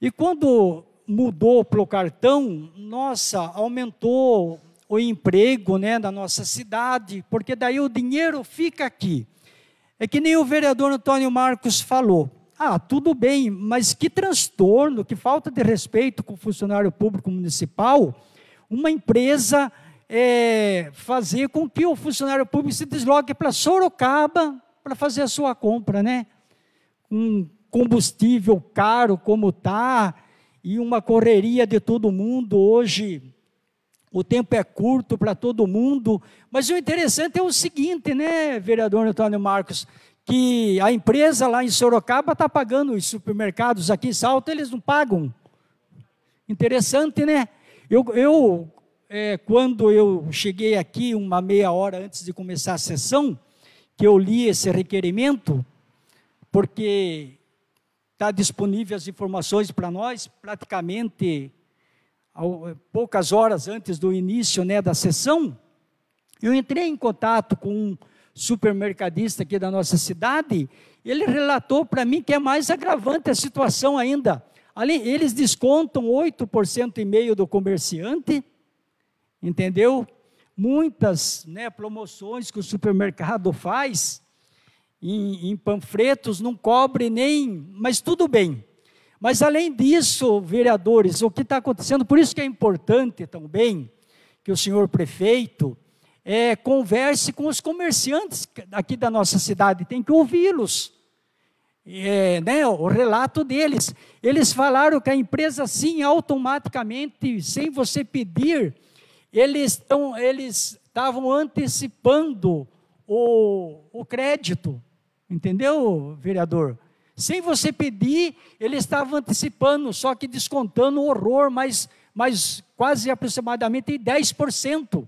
Speaker 3: E quando mudou para o cartão, nossa, aumentou o emprego né, da nossa cidade, porque daí o dinheiro fica aqui. É que nem o vereador Antônio Marcos falou. Ah, tudo bem, mas que transtorno, que falta de respeito com o funcionário público municipal, uma empresa é, fazer com que o funcionário público se desloque para Sorocaba para fazer a sua compra, né? Um combustível caro como tá e uma correria de todo mundo hoje. O tempo é curto para todo mundo, mas o interessante é o seguinte, né, vereador Antônio Marcos, que a empresa lá em Sorocaba está pagando, os supermercados aqui em Salto, eles não pagam. Interessante, né? Eu, eu é, quando eu cheguei aqui, uma meia hora antes de começar a sessão, que eu li esse requerimento, porque está disponível as informações para nós, praticamente poucas horas antes do início né, da sessão, eu entrei em contato com supermercadista aqui da nossa cidade, ele relatou para mim que é mais agravante a situação ainda. Ali, eles descontam 8% e meio do comerciante, entendeu? Muitas né, promoções que o supermercado faz em, em panfletos não cobre nem, mas tudo bem. Mas além disso, vereadores, o que está acontecendo, por isso que é importante também que o senhor prefeito é, converse com os comerciantes aqui da nossa cidade, tem que ouvi-los. É, né, o relato deles. Eles falaram que a empresa, sim, automaticamente, sem você pedir, eles estão, eles estavam antecipando o, o crédito. Entendeu, vereador? Sem você pedir, eles estavam antecipando, só que descontando o horror, mas, mas quase aproximadamente 10%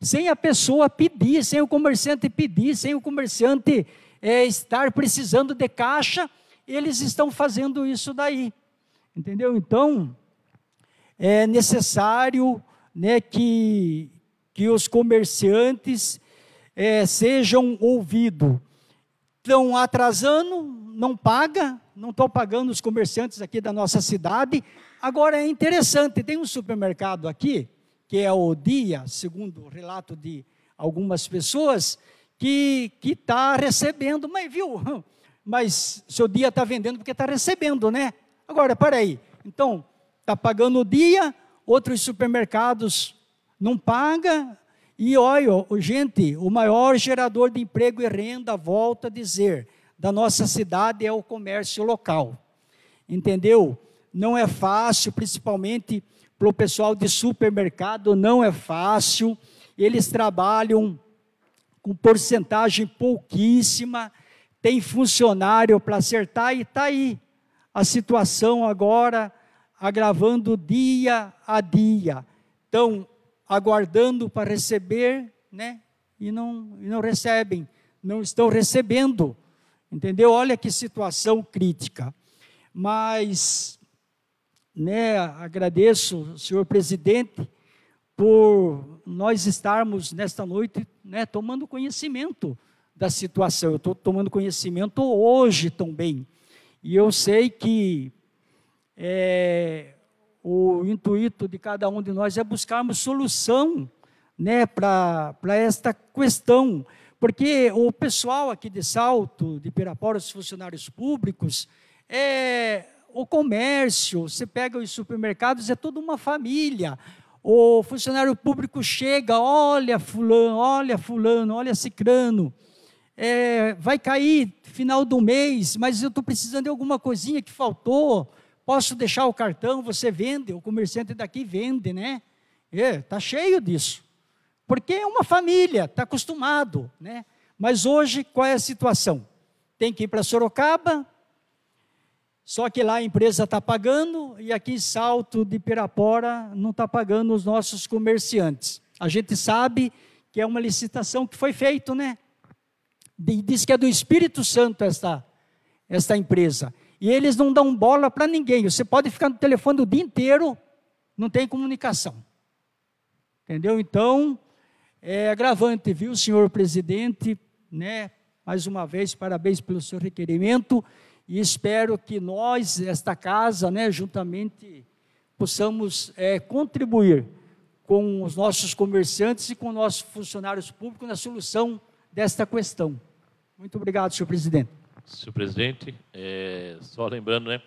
Speaker 3: sem a pessoa pedir, sem o comerciante pedir, sem o comerciante é, estar precisando de caixa, eles estão fazendo isso daí. Entendeu? Então, é necessário né, que, que os comerciantes é, sejam ouvidos. Estão atrasando, não paga, não estão pagando os comerciantes aqui da nossa cidade. Agora é interessante, tem um supermercado aqui, que é o dia, segundo o relato de algumas pessoas, que está recebendo, mas viu, mas seu dia está vendendo porque está recebendo, né? Agora, para aí, então, está pagando o dia, outros supermercados não pagam, e olha, gente, o maior gerador de emprego e renda, volta a dizer, da nossa cidade é o comércio local, entendeu? Não é fácil, principalmente para o pessoal de supermercado não é fácil, eles trabalham com porcentagem pouquíssima, tem funcionário para acertar e está aí a situação agora agravando dia a dia. Estão aguardando para receber, né? E não, e não recebem, não estão recebendo. Entendeu? Olha que situação crítica. Mas né, agradeço, senhor presidente, por nós estarmos nesta noite né, tomando conhecimento da situação. Eu estou tomando conhecimento hoje também. E eu sei que é, o intuito de cada um de nós é buscarmos solução né, para esta questão. Porque o pessoal aqui de Salto, de Pirapora, os funcionários públicos, é, o comércio, você pega os supermercados, é toda uma família. O funcionário público chega, olha fulano, olha fulano, olha cicrano. É, vai cair final do mês, mas eu estou precisando de alguma coisinha que faltou. Posso deixar o cartão? Você vende, o comerciante daqui vende, né? Está é, tá cheio disso. Porque é uma família, está acostumado. Né? Mas hoje, qual é a situação? Tem que ir para Sorocaba, só que lá a empresa está pagando e aqui em Salto de Pirapora não está pagando os nossos comerciantes. A gente sabe que é uma licitação que foi feita, né? Diz que é do Espírito Santo esta, esta empresa. E eles não dão bola para ninguém. Você pode ficar no telefone o dia inteiro, não tem comunicação. Entendeu? Então, é agravante, viu, senhor presidente? Né? Mais uma vez, parabéns pelo seu requerimento. E espero que nós, esta casa, né, juntamente, possamos é, contribuir com os nossos comerciantes e com nossos funcionários públicos na solução desta questão. Muito obrigado, senhor presidente.
Speaker 4: Senhor presidente, é, só lembrando, né?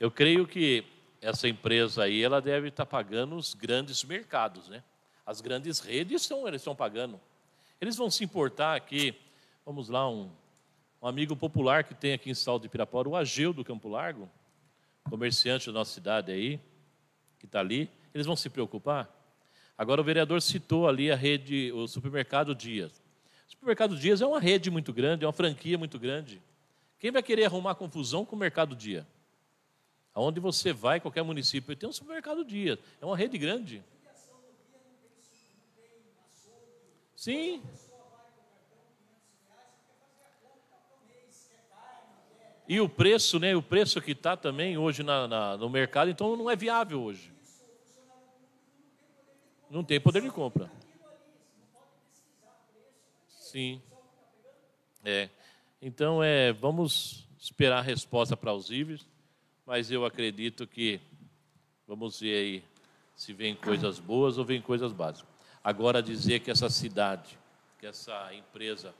Speaker 4: Eu creio que essa empresa aí, ela deve estar pagando os grandes mercados, né? As grandes redes estão, eles estão pagando. Eles vão se importar que, vamos lá, um um amigo popular que tem aqui em Salto de Pirapora, o Ageu do Campo Largo, comerciante da nossa cidade aí, que está ali, eles vão se preocupar? Agora o vereador citou ali a rede, o supermercado Dias. O supermercado Dias é uma rede muito grande, é uma franquia muito grande. Quem vai querer arrumar confusão com o Mercado Dia? Aonde você vai, qualquer município, tem um supermercado Dia, é uma rede grande. Sim. E o preço, né? O preço que está também hoje na, na, no mercado, então não é viável hoje. Não tem poder de compra. Sim. É. Então é, vamos esperar a resposta para os IVs, mas eu acredito que vamos ver aí se vem coisas boas ou vem coisas básicas. Agora dizer que essa cidade, que essa empresa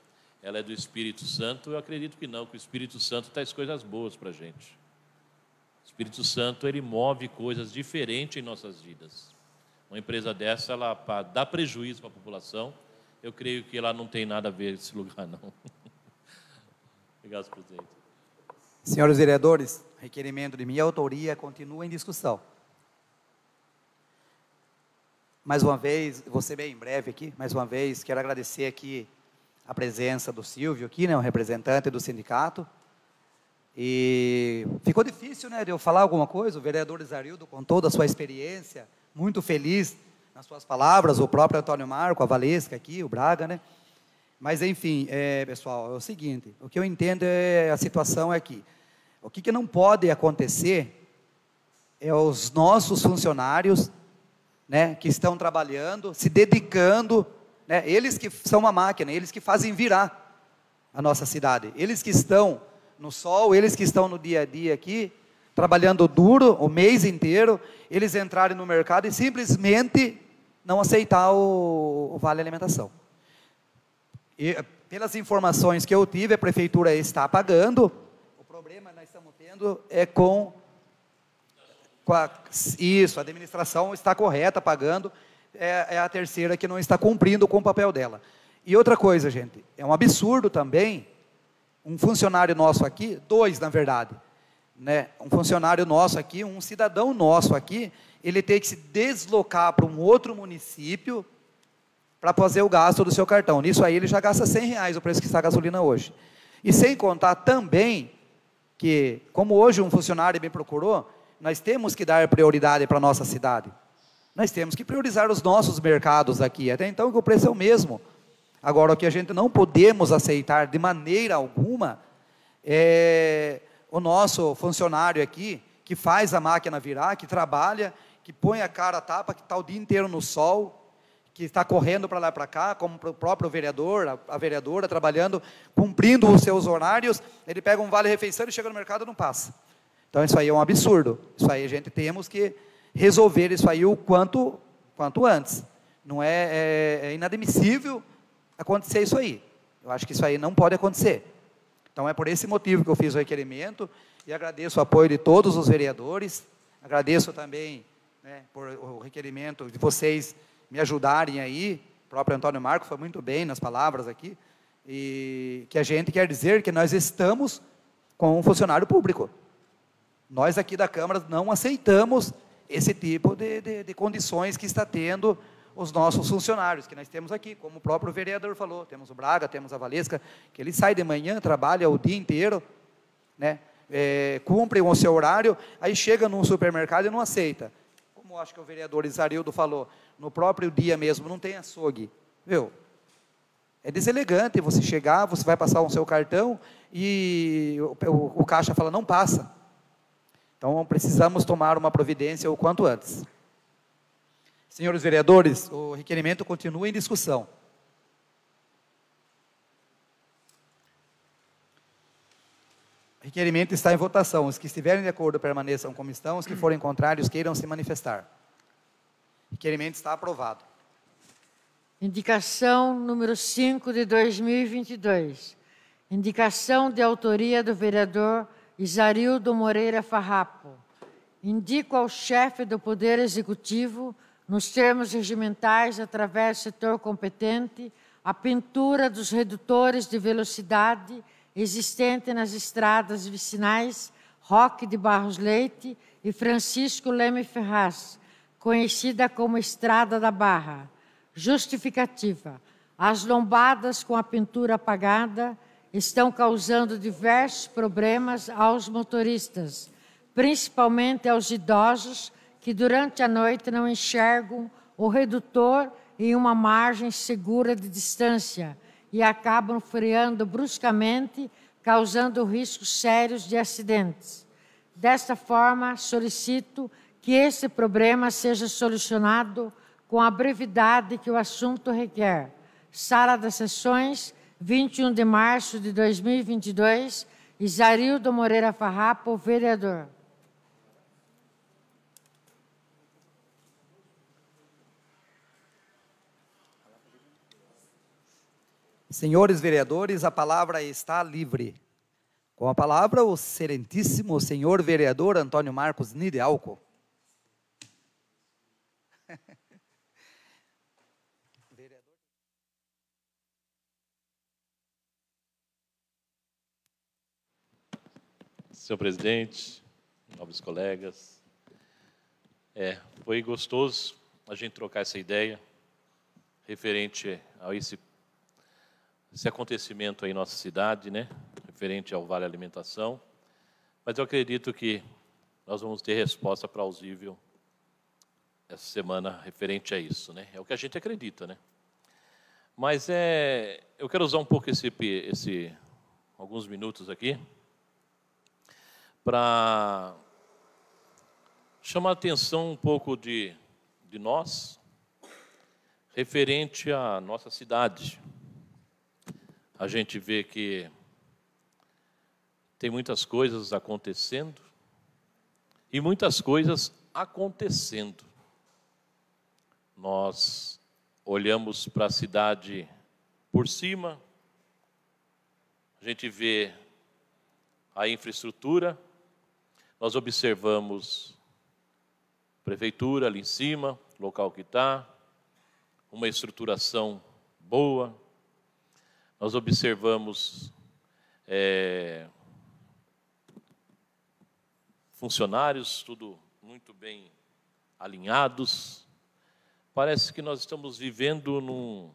Speaker 4: ela é do Espírito Santo? Eu acredito que não, que o Espírito Santo traz coisas boas para a gente. O Espírito Santo, ele move coisas diferentes em nossas vidas. Uma empresa dessa, ela dá prejuízo para a população, eu creio que lá não tem nada a ver esse lugar, não. Obrigado, presidente.
Speaker 1: Senhores vereadores, requerimento de minha autoria continua em discussão. Mais uma vez, vou ser bem breve aqui, mais uma vez, quero agradecer aqui a presença do Silvio aqui, né, um representante do sindicato. E ficou difícil, né, de eu falar alguma coisa. O vereador Isarildo contou da sua experiência, muito feliz nas suas palavras, o próprio Antônio Marco, a Valesca aqui, o Braga, né? Mas, enfim, é, pessoal, é o seguinte, o que eu entendo é, a situação é que, o que, que não pode acontecer é os nossos funcionários, né, que estão trabalhando, se dedicando né? Eles que são uma máquina, eles que fazem virar a nossa cidade. Eles que estão no sol, eles que estão no dia a dia aqui, trabalhando duro o mês inteiro, eles entrarem no mercado e simplesmente não aceitar o, o vale alimentação. E, eh, pelas informações que eu tive, a prefeitura está pagando. O problema nós estamos tendo é com, com a, isso, a administração está correta pagando é, é a terceira que não está cumprindo com o papel dela. E outra coisa, gente, é um absurdo também um funcionário nosso aqui, dois na verdade, né? Um funcionário nosso aqui, um cidadão nosso aqui, ele tem que se deslocar para um outro município para fazer o gasto do seu cartão. Nisso aí ele já gasta 100 reais o preço que está a gasolina hoje. E sem contar também que, como hoje um funcionário me procurou, nós temos que dar prioridade para a nossa cidade. Nós temos que priorizar os nossos mercados aqui. Até então o preço é o mesmo. Agora, o que a gente não podemos aceitar de maneira alguma é o nosso funcionário aqui, que faz a máquina virar, que trabalha, que põe a cara a tapa, que está o dia inteiro no sol, que está correndo para lá para cá, como o próprio vereador, a, a, vereadora, trabalhando, cumprindo os seus horários, ele pega um vale-refeição e chega no mercado e não passa. Então, isso aí é um absurdo. Isso aí a gente temos que resolver isso aí o quanto, quanto antes. Não é, é, é inadmissível acontecer isso aí. Eu acho que isso aí não pode acontecer. Então é por esse motivo que eu fiz o requerimento e agradeço o apoio de todos os vereadores. Agradeço também né, por o requerimento de vocês me ajudarem aí. O próprio Antônio Marco foi muito bem nas palavras aqui. E que a gente quer dizer que nós estamos com um funcionário público. Nós aqui da Câmara não aceitamos esse tipo de, de, de condições que está tendo os nossos funcionários que nós temos aqui, como o próprio vereador falou, temos o Braga, temos a Valesca, que ele sai de manhã, trabalha o dia inteiro, né? É, cumpre o seu horário, aí chega num supermercado e não aceita. Como acho que o vereador Isarildo falou, no próprio dia mesmo não tem açougue. Viu? É deselegante você chegar, você vai passar o seu cartão e o, o, o caixa fala, não passa. Então precisamos tomar uma providência o quanto antes. Senhores vereadores, o requerimento continua em discussão. O requerimento está em votação. Os que estiverem de acordo permaneçam como estão, os que forem contrários queiram se manifestar. O requerimento está aprovado.
Speaker 2: Indicação número 5 de 2022. Indicação de autoria do vereador Isarildo Moreira Farrapo. Indico ao chefe do Poder Executivo, nos termos regimentais, através do setor competente, a pintura dos redutores de velocidade existente nas estradas vicinais Roque de Barros Leite e Francisco Leme Ferraz, conhecida como Estrada da Barra. Justificativa: as lombadas com a pintura apagada estão causando diversos problemas aos motoristas, principalmente aos idosos que durante a noite não enxergam o redutor em uma margem segura de distância e acabam freando bruscamente, causando riscos sérios de acidentes. Desta forma, solicito que esse problema seja solucionado com a brevidade que o assunto requer. Sala das sessões 21 de março de 2022, Isarildo Moreira Farrapo, vereador.
Speaker 1: Senhores vereadores, a palavra está livre. Com a palavra, o serentíssimo senhor vereador Antônio Marcos Nidealco.
Speaker 4: Senhor presidente, nobres colegas. É, foi gostoso a gente trocar essa ideia referente a esse, esse acontecimento aí em nossa cidade, né? referente ao Vale Alimentação. Mas eu acredito que nós vamos ter resposta plausível essa semana referente a isso, né? É o que a gente acredita, né? Mas é, eu quero usar um pouco esse, esse alguns minutos aqui para chamar a atenção um pouco de, de nós, referente à nossa cidade. A gente vê que tem muitas coisas acontecendo e muitas coisas acontecendo. Nós olhamos para a cidade por cima, a gente vê a infraestrutura, nós observamos prefeitura ali em cima, local que está, uma estruturação boa, nós observamos é, funcionários, tudo muito bem alinhados. Parece que nós estamos vivendo num,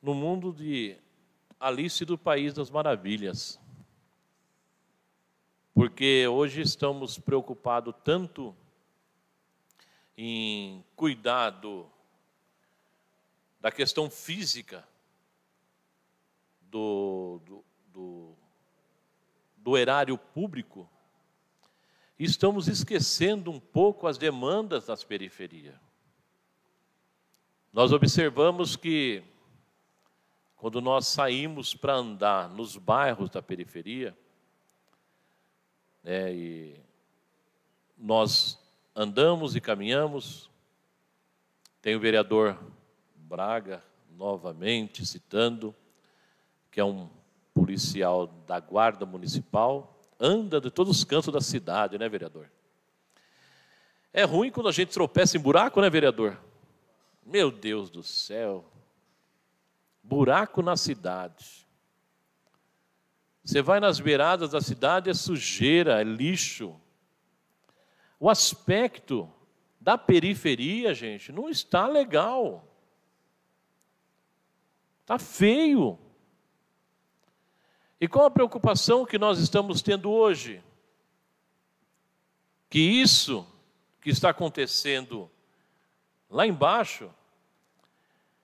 Speaker 4: num mundo de Alice do País das Maravilhas porque hoje estamos preocupados tanto em cuidado da questão física do, do, do, do erário público, estamos esquecendo um pouco as demandas das periferias. Nós observamos que, quando nós saímos para andar nos bairros da periferia, né? E nós andamos e caminhamos. Tem o vereador Braga, novamente citando, que é um policial da Guarda Municipal, anda de todos os cantos da cidade, né, vereador? É ruim quando a gente tropeça em buraco, né, vereador? Meu Deus do céu. Buraco na cidade. Você vai nas beiradas da cidade, é sujeira, é lixo. O aspecto da periferia, gente, não está legal. Está feio. E qual a preocupação que nós estamos tendo hoje? Que isso que está acontecendo lá embaixo,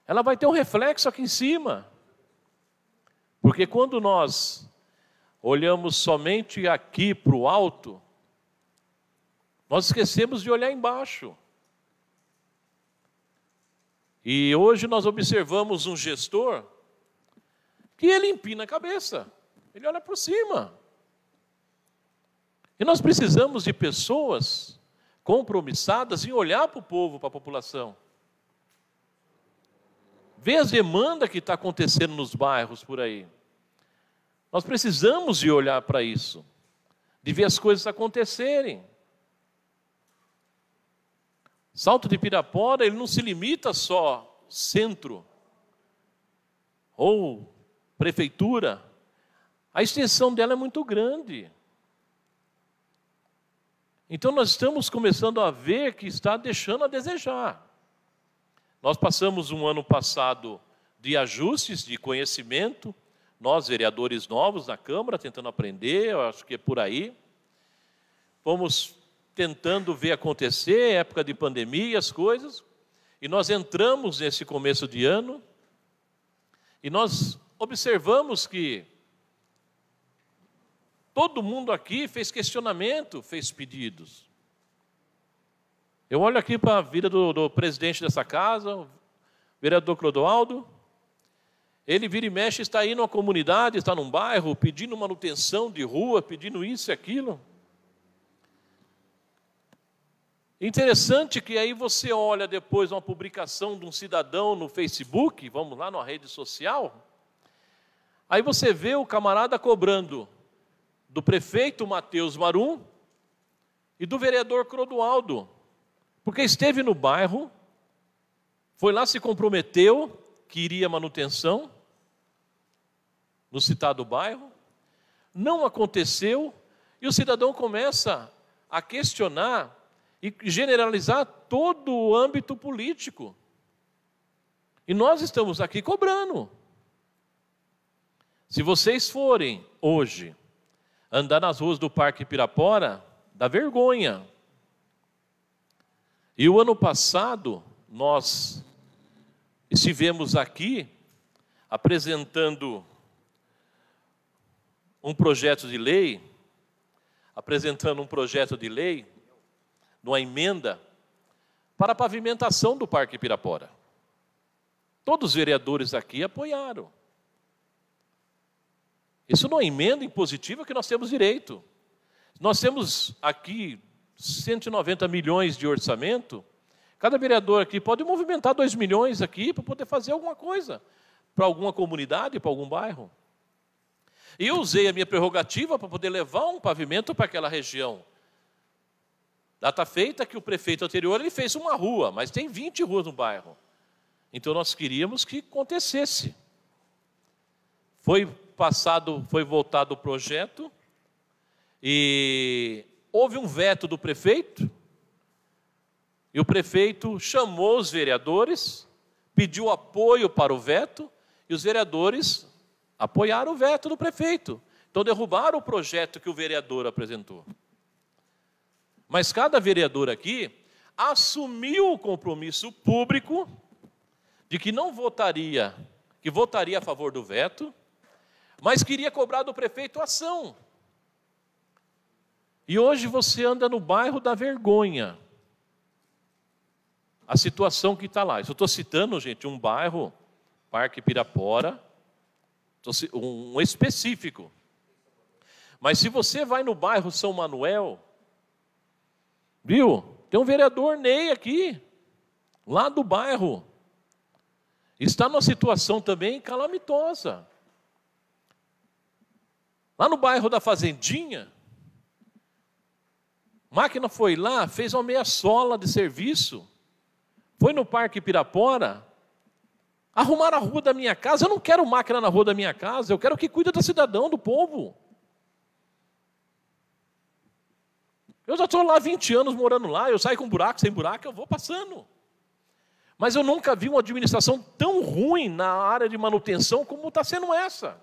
Speaker 4: ela vai ter um reflexo aqui em cima. Porque quando nós olhamos somente aqui para o alto, nós esquecemos de olhar embaixo. E hoje nós observamos um gestor que ele empina a cabeça, ele olha para cima. E nós precisamos de pessoas compromissadas em olhar para o povo, para a população. Vê as demandas que está acontecendo nos bairros por aí. Nós precisamos de olhar para isso, de ver as coisas acontecerem. Salto de Pirapora, ele não se limita só centro ou prefeitura. A extensão dela é muito grande. Então nós estamos começando a ver que está deixando a desejar. Nós passamos um ano passado de ajustes de conhecimento, nós, vereadores novos na Câmara, tentando aprender, eu acho que é por aí. Fomos tentando ver acontecer, época de pandemia, as coisas, e nós entramos nesse começo de ano e nós observamos que todo mundo aqui fez questionamento, fez pedidos. Eu olho aqui para a vida do, do presidente dessa casa, o vereador Clodoaldo, ele vira e mexe, está aí numa comunidade, está num bairro, pedindo manutenção de rua, pedindo isso e aquilo. Interessante que aí você olha depois uma publicação de um cidadão no Facebook, vamos lá, na rede social, aí você vê o camarada cobrando do prefeito Matheus Marum e do vereador Crodualdo, porque esteve no bairro, foi lá, se comprometeu que iria manutenção, no citado bairro, não aconteceu, e o cidadão começa a questionar e generalizar todo o âmbito político. E nós estamos aqui cobrando. Se vocês forem hoje andar nas ruas do Parque Pirapora, dá vergonha. E o ano passado, nós estivemos aqui apresentando um projeto de lei, apresentando um projeto de lei, numa emenda, para a pavimentação do Parque Pirapora. Todos os vereadores aqui apoiaram. Isso não é emenda impositiva que nós temos direito. Nós temos aqui 190 milhões de orçamento. Cada vereador aqui pode movimentar 2 milhões aqui para poder fazer alguma coisa para alguma comunidade, para algum bairro. Eu usei a minha prerrogativa para poder levar um pavimento para aquela região. Data feita que o prefeito anterior ele fez uma rua, mas tem 20 ruas no bairro. Então nós queríamos que acontecesse. Foi passado, foi voltado o projeto e houve um veto do prefeito. E o prefeito chamou os vereadores, pediu apoio para o veto e os vereadores apoiaram o veto do prefeito. Então derrubaram o projeto que o vereador apresentou. Mas cada vereador aqui assumiu o compromisso público de que não votaria, que votaria a favor do veto, mas queria cobrar do prefeito ação. E hoje você anda no bairro da vergonha. A situação que está lá. Eu estou citando, gente, um bairro, Parque Pirapora, então, um específico. Mas se você vai no bairro São Manuel, viu? Tem um vereador Ney aqui, lá do bairro. Está numa situação também calamitosa. Lá no bairro da Fazendinha, máquina foi lá, fez uma meia sola de serviço, foi no Parque Pirapora, Arrumar a rua da minha casa, eu não quero máquina na rua da minha casa, eu quero que cuida do cidadão, do povo. Eu já estou lá 20 anos morando lá, eu saio com buraco, sem buraco, eu vou passando. Mas eu nunca vi uma administração tão ruim na área de manutenção como está sendo essa.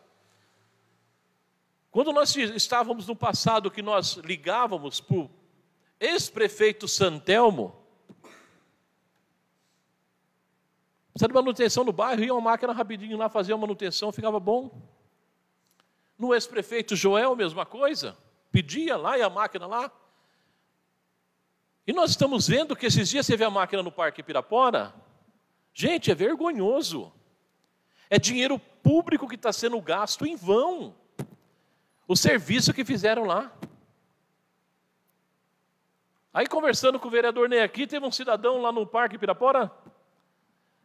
Speaker 4: Quando nós estávamos no passado que nós ligávamos para o ex-prefeito Santelmo, Precisa de manutenção no bairro, ia uma máquina rapidinho lá fazia a manutenção, ficava bom. No ex-prefeito Joel, mesma coisa. Pedia lá e a máquina lá. E nós estamos vendo que esses dias você vê a máquina no Parque Pirapora. Gente, é vergonhoso. É dinheiro público que está sendo gasto em vão. O serviço que fizeram lá. Aí conversando com o vereador Ney aqui, teve um cidadão lá no Parque Pirapora,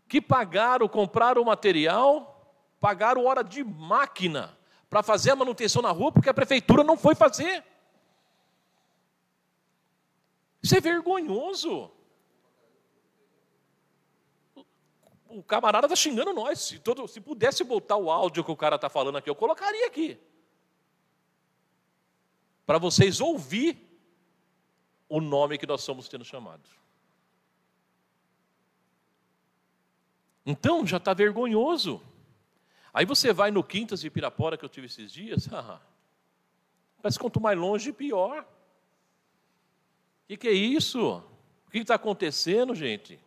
Speaker 4: que pagaram, compraram o material, pagaram hora de máquina para fazer a manutenção na rua, porque a prefeitura não foi fazer. Isso é vergonhoso. O camarada está xingando nós. Se, todo, se pudesse botar o áudio que o cara está falando aqui, eu colocaria aqui. Para vocês ouvir o nome que nós somos tendo chamados. Então já está vergonhoso. Aí você vai no Quintas de Pirapora que eu tive esses dias, parece quanto mais longe, pior. O que, que é isso? O que está acontecendo, gente?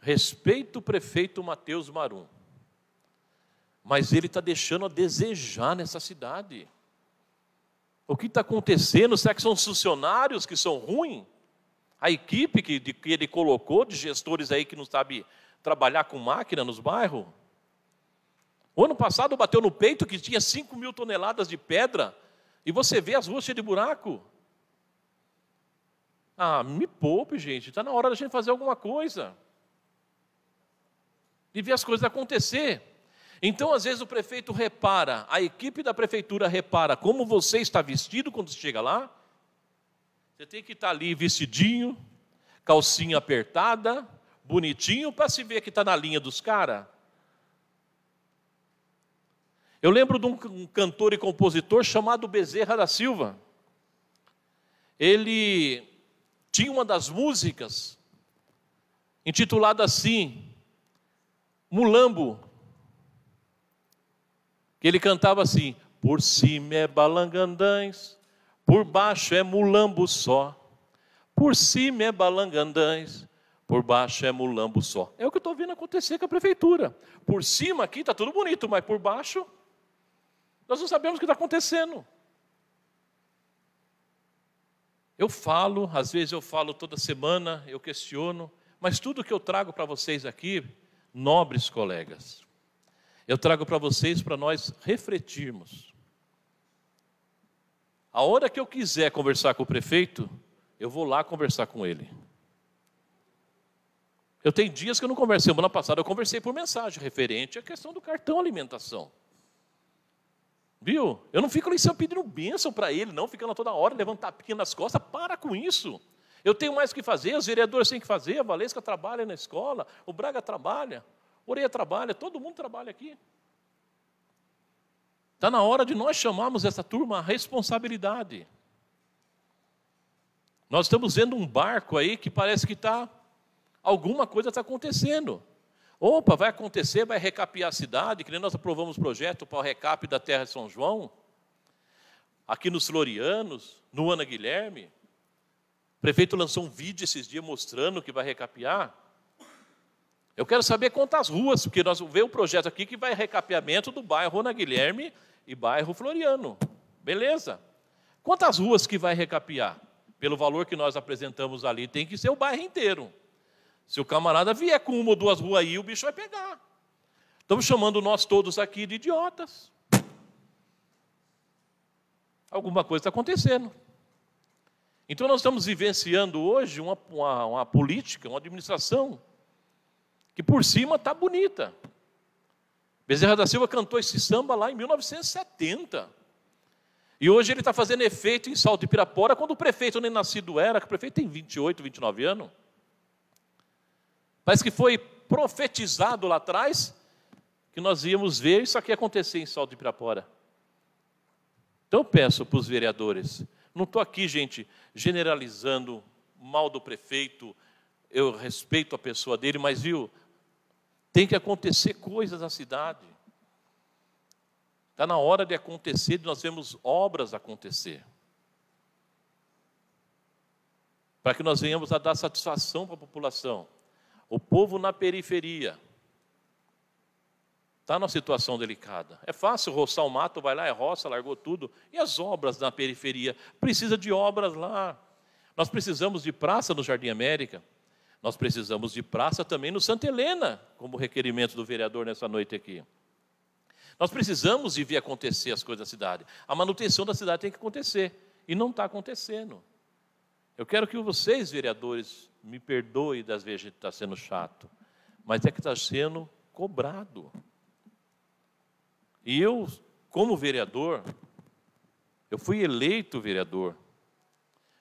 Speaker 4: Respeito o prefeito Matheus Marum, mas ele está deixando a desejar nessa cidade. O que está acontecendo? Será que são funcionários que são ruins? A equipe que, de, que ele colocou, de gestores aí que não sabe trabalhar com máquina nos bairros. O ano passado bateu no peito que tinha 5 mil toneladas de pedra e você vê as ruas cheias de buraco. Ah, me poupe, gente. Está na hora da gente fazer alguma coisa. E ver as coisas acontecer. Então, às vezes, o prefeito repara, a equipe da prefeitura repara como você está vestido quando chega lá, você tem que estar tá ali vestidinho, calcinha apertada, bonitinho, para se ver que está na linha dos caras. Eu lembro de um cantor e compositor chamado Bezerra da Silva. Ele tinha uma das músicas intitulada assim, Mulambo, que ele cantava assim: Por cima é balangandães, por baixo é mulambo só, por cima é balangandãs, por baixo é mulambo só. É o que eu estou vendo acontecer com a prefeitura. Por cima aqui está tudo bonito, mas por baixo nós não sabemos o que está acontecendo. Eu falo, às vezes eu falo toda semana, eu questiono, mas tudo que eu trago para vocês aqui, nobres colegas, eu trago para vocês para nós refletirmos a hora que eu quiser conversar com o prefeito, eu vou lá conversar com ele. Eu tenho dias que eu não converso. Semana passada eu conversei por mensagem referente à questão do cartão alimentação. Viu? Eu não fico ali só pedindo bênção para ele, não, ficando toda hora, a tapinha nas costas. Para com isso. Eu tenho mais o que fazer, os vereadores têm que fazer, a Valesca trabalha na escola, o Braga trabalha, o Oreia trabalha, todo mundo trabalha aqui. Está na hora de nós chamarmos essa turma à responsabilidade. Nós estamos vendo um barco aí que parece que está. Alguma coisa está acontecendo. Opa, vai acontecer, vai recapear a cidade, que nem nós aprovamos o projeto para o recap da Terra de São João, aqui nos Florianos, no Ana Guilherme. O prefeito lançou um vídeo esses dias mostrando que vai recapear. Eu quero saber quantas ruas, porque nós vemos o projeto aqui que vai recapeamento do bairro Ana Guilherme e bairro Floriano. Beleza. Quantas ruas que vai recapear? Pelo valor que nós apresentamos ali, tem que ser o bairro inteiro. Se o camarada vier com uma ou duas ruas aí, o bicho vai pegar. Estamos chamando nós todos aqui de idiotas. Alguma coisa está acontecendo. Então nós estamos vivenciando hoje uma, uma, uma política, uma administração que por cima está bonita, Bezerra da Silva cantou esse samba lá em 1970. E hoje ele está fazendo efeito em Salto de Pirapora, quando o prefeito nem nascido era, que o prefeito tem 28, 29 anos. Parece que foi profetizado lá atrás que nós íamos ver isso aqui acontecer em Salto de Pirapora. Então eu peço para os vereadores, não estou aqui, gente, generalizando mal do prefeito, eu respeito a pessoa dele, mas viu, tem que acontecer coisas na cidade. Está na hora de acontecer, de nós vemos obras acontecer. Para que nós venhamos a dar satisfação para a população. O povo na periferia está numa situação delicada. É fácil roçar o mato, vai lá, é roça, largou tudo. E as obras na periferia? Precisa de obras lá. Nós precisamos de praça no Jardim América. Nós precisamos de praça também no Santa Helena, como requerimento do vereador nessa noite aqui. Nós precisamos de ver acontecer as coisas da cidade. A manutenção da cidade tem que acontecer. E não está acontecendo. Eu quero que vocês, vereadores, me perdoem das vezes que está sendo chato, mas é que está sendo cobrado. E eu, como vereador, eu fui eleito vereador.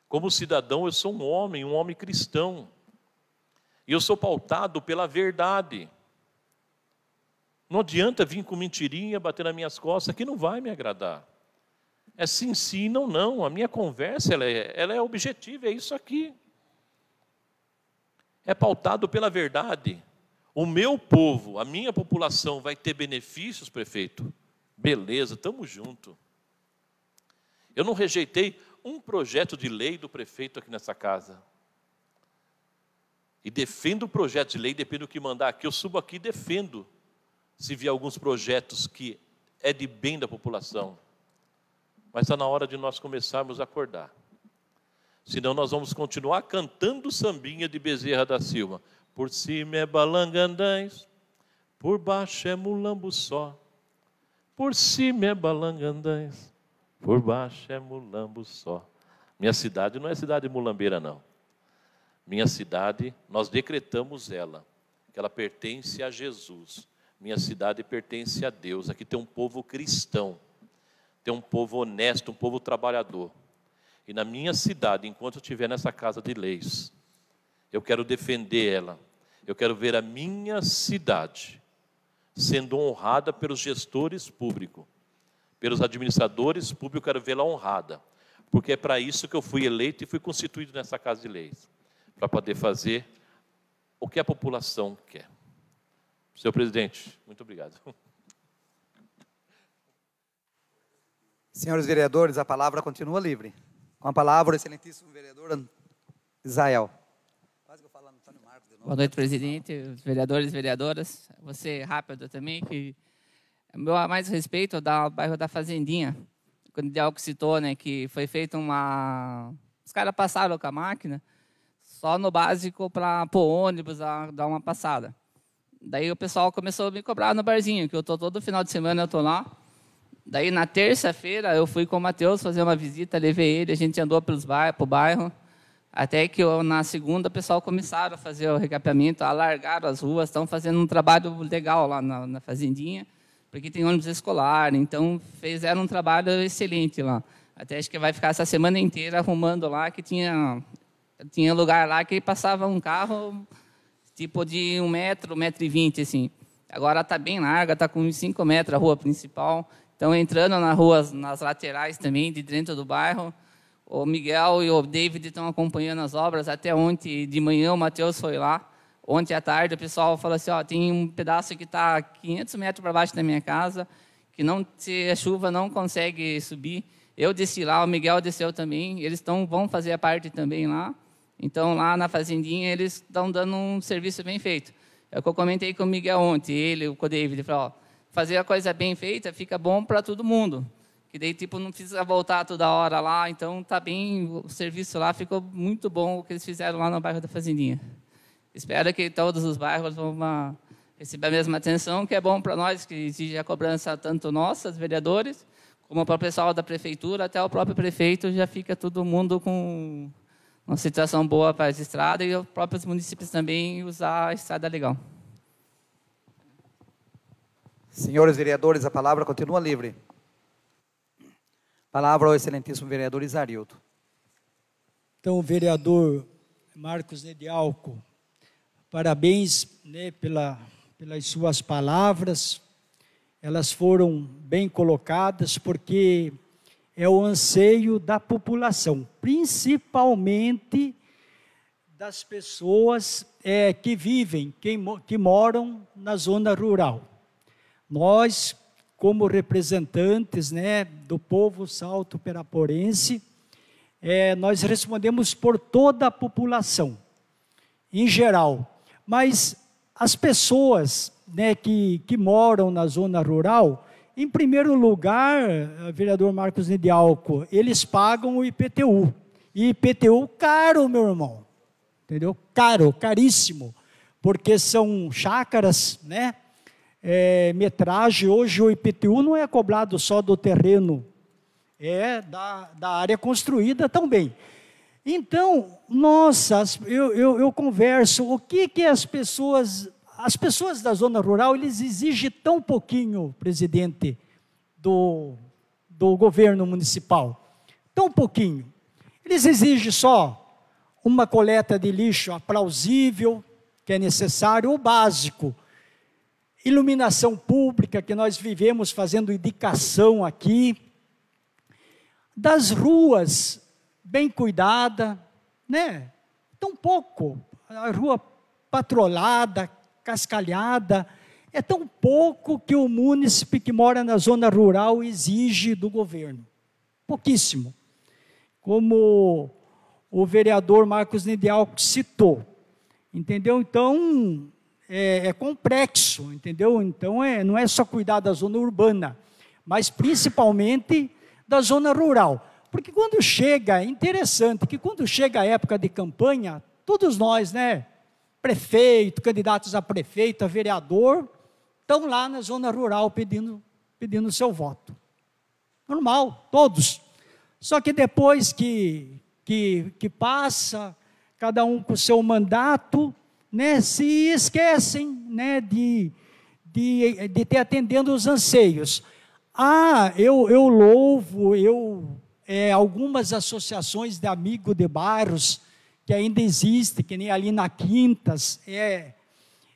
Speaker 4: Como cidadão, eu sou um homem, um homem cristão. E eu sou pautado pela verdade. Não adianta vir com mentirinha, bater nas minhas costas, que não vai me agradar. É sim, sim, não, não. A minha conversa ela é, ela é objetiva, é isso aqui. É pautado pela verdade. O meu povo, a minha população vai ter benefícios, prefeito? Beleza, estamos junto. Eu não rejeitei um projeto de lei do prefeito aqui nessa casa e defendo o projeto de lei, depende do que mandar aqui, eu subo aqui e defendo, se vier alguns projetos que é de bem da população. Mas está na hora de nós começarmos a acordar. Senão nós vamos continuar cantando sambinha de Bezerra da Silva. Por cima é balangandãs, por baixo é mulambo só. Por cima é balangandãs, por baixo é mulambo só. Minha cidade não é cidade mulambeira, não. Minha cidade, nós decretamos ela, que ela pertence a Jesus. Minha cidade pertence a Deus. Aqui tem um povo cristão, tem um povo honesto, um povo trabalhador. E na minha cidade, enquanto eu estiver nessa casa de leis, eu quero defender ela. Eu quero ver a minha cidade sendo honrada pelos gestores públicos, pelos administradores públicos, eu quero vê-la honrada, porque é para isso que eu fui eleito e fui constituído nessa casa de leis para poder fazer o que a população quer. Senhor presidente, muito obrigado. Senhores vereadores, a palavra continua
Speaker 1: livre. Com a palavra, o excelentíssimo vereador Israel.
Speaker 6: Boa noite, presidente, vereadores e vereadoras. Você é rápido também, que meu mais respeito ao bairro da Fazendinha, quando o Dialco citou, né, que foi feita uma... Os caras passaram com a máquina, só no básico para pôr ônibus, a, dar uma passada. Daí o pessoal começou a me cobrar no barzinho, que eu tô todo final de semana eu tô lá. Daí na terça-feira eu fui com o Matheus fazer uma visita, levei ele, a gente andou pelos bairro, pro bairro, até que eu, na segunda o pessoal começaram a fazer o recapeamento, alargaram as ruas, estão fazendo um trabalho legal lá na, na fazendinha, porque tem ônibus escolar, então fizeram um trabalho excelente lá. Até acho que vai ficar essa semana inteira arrumando lá, que tinha tinha lugar lá que passava um carro tipo de um metro, um metro e vinte, assim. Agora está bem larga, está com 5 metros a rua principal. Então, entrando nas ruas, nas laterais também, de dentro do bairro, o Miguel e o David estão acompanhando as obras. Até ontem de manhã o Matheus foi lá. Ontem à tarde o pessoal falou assim, ó, tem um pedaço que está 500 metros para baixo da minha casa, que não se a chuva não consegue subir. Eu desci lá, o Miguel desceu também. Eles tão, vão fazer a parte também lá. Então, lá na fazendinha, eles estão dando um serviço bem feito. É o que eu comentei com o Miguel ontem, ele, com o David, falou, fazer a coisa bem feita fica bom para todo mundo. Que daí, tipo, não precisa voltar toda hora lá, então tá bem, o serviço lá ficou muito bom o que eles fizeram lá no bairro da Fazendinha. Espero que todos os bairros vão uma, ah, receber a mesma atenção, que é bom para nós, que exige a cobrança tanto nossa, os vereadores, como para o pessoal da prefeitura, até o próprio prefeito, já fica todo mundo com uma situação boa para as estradas e os próprios municípios também usar a estrada legal. Senhores
Speaker 1: vereadores, a palavra continua livre. Palavra ao excelentíssimo vereador Isarildo.
Speaker 3: Então, vereador Marcos Nedialco, parabéns né, pela, pelas suas palavras. Elas foram bem colocadas, porque é o anseio da população, principalmente das pessoas é, que vivem, que, que moram na zona rural. Nós, como representantes né, do povo salto-peraporense, é, nós respondemos por toda a população, em geral. Mas as pessoas né, que, que moram na zona rural, em primeiro lugar, eh, vereador Marcos Nidialco, eles pagam o IPTU. E IPTU caro, meu irmão. Entendeu? Caro, caríssimo. Porque são chácaras, né? É, metragem. Hoje o IPTU não é cobrado só do terreno, é da, da área construída também. Então, nossa, eu, eu, eu converso, o que, que as pessoas as pessoas da zona rural, eles exigem tão pouquinho, presidente, do, do governo municipal. Tão pouquinho. Eles exigem só uma coleta de lixo aplausível, que é necessário, o básico. Iluminação pública, que nós vivemos fazendo indicação aqui. Das ruas, bem cuidada, né? Tão pouco. A rua patrolada, cascalhada. É tão pouco que o munícipe que mora na zona rural exige do governo. Pouquíssimo. Como o vereador Marcos Nideal citou. Entendeu? Então, é, é, complexo, entendeu? Então, é, não é só cuidar da zona urbana, mas principalmente da zona rural. Porque quando chega, é interessante que quando chega a época de campanha, todos nós, né, prefeito, candidatos a prefeito, a vereador, estão lá na zona rural pedindo pedindo seu voto. Normal, todos. Só que depois que, que, que passa, cada um com o seu mandato, né, se esquecem né, de, de, de ter atendendo os anseios. Ah, eu, eu louvo, eu é, algumas associações de amigos de bairros que ainda existe, que nem ali na Quintas, é,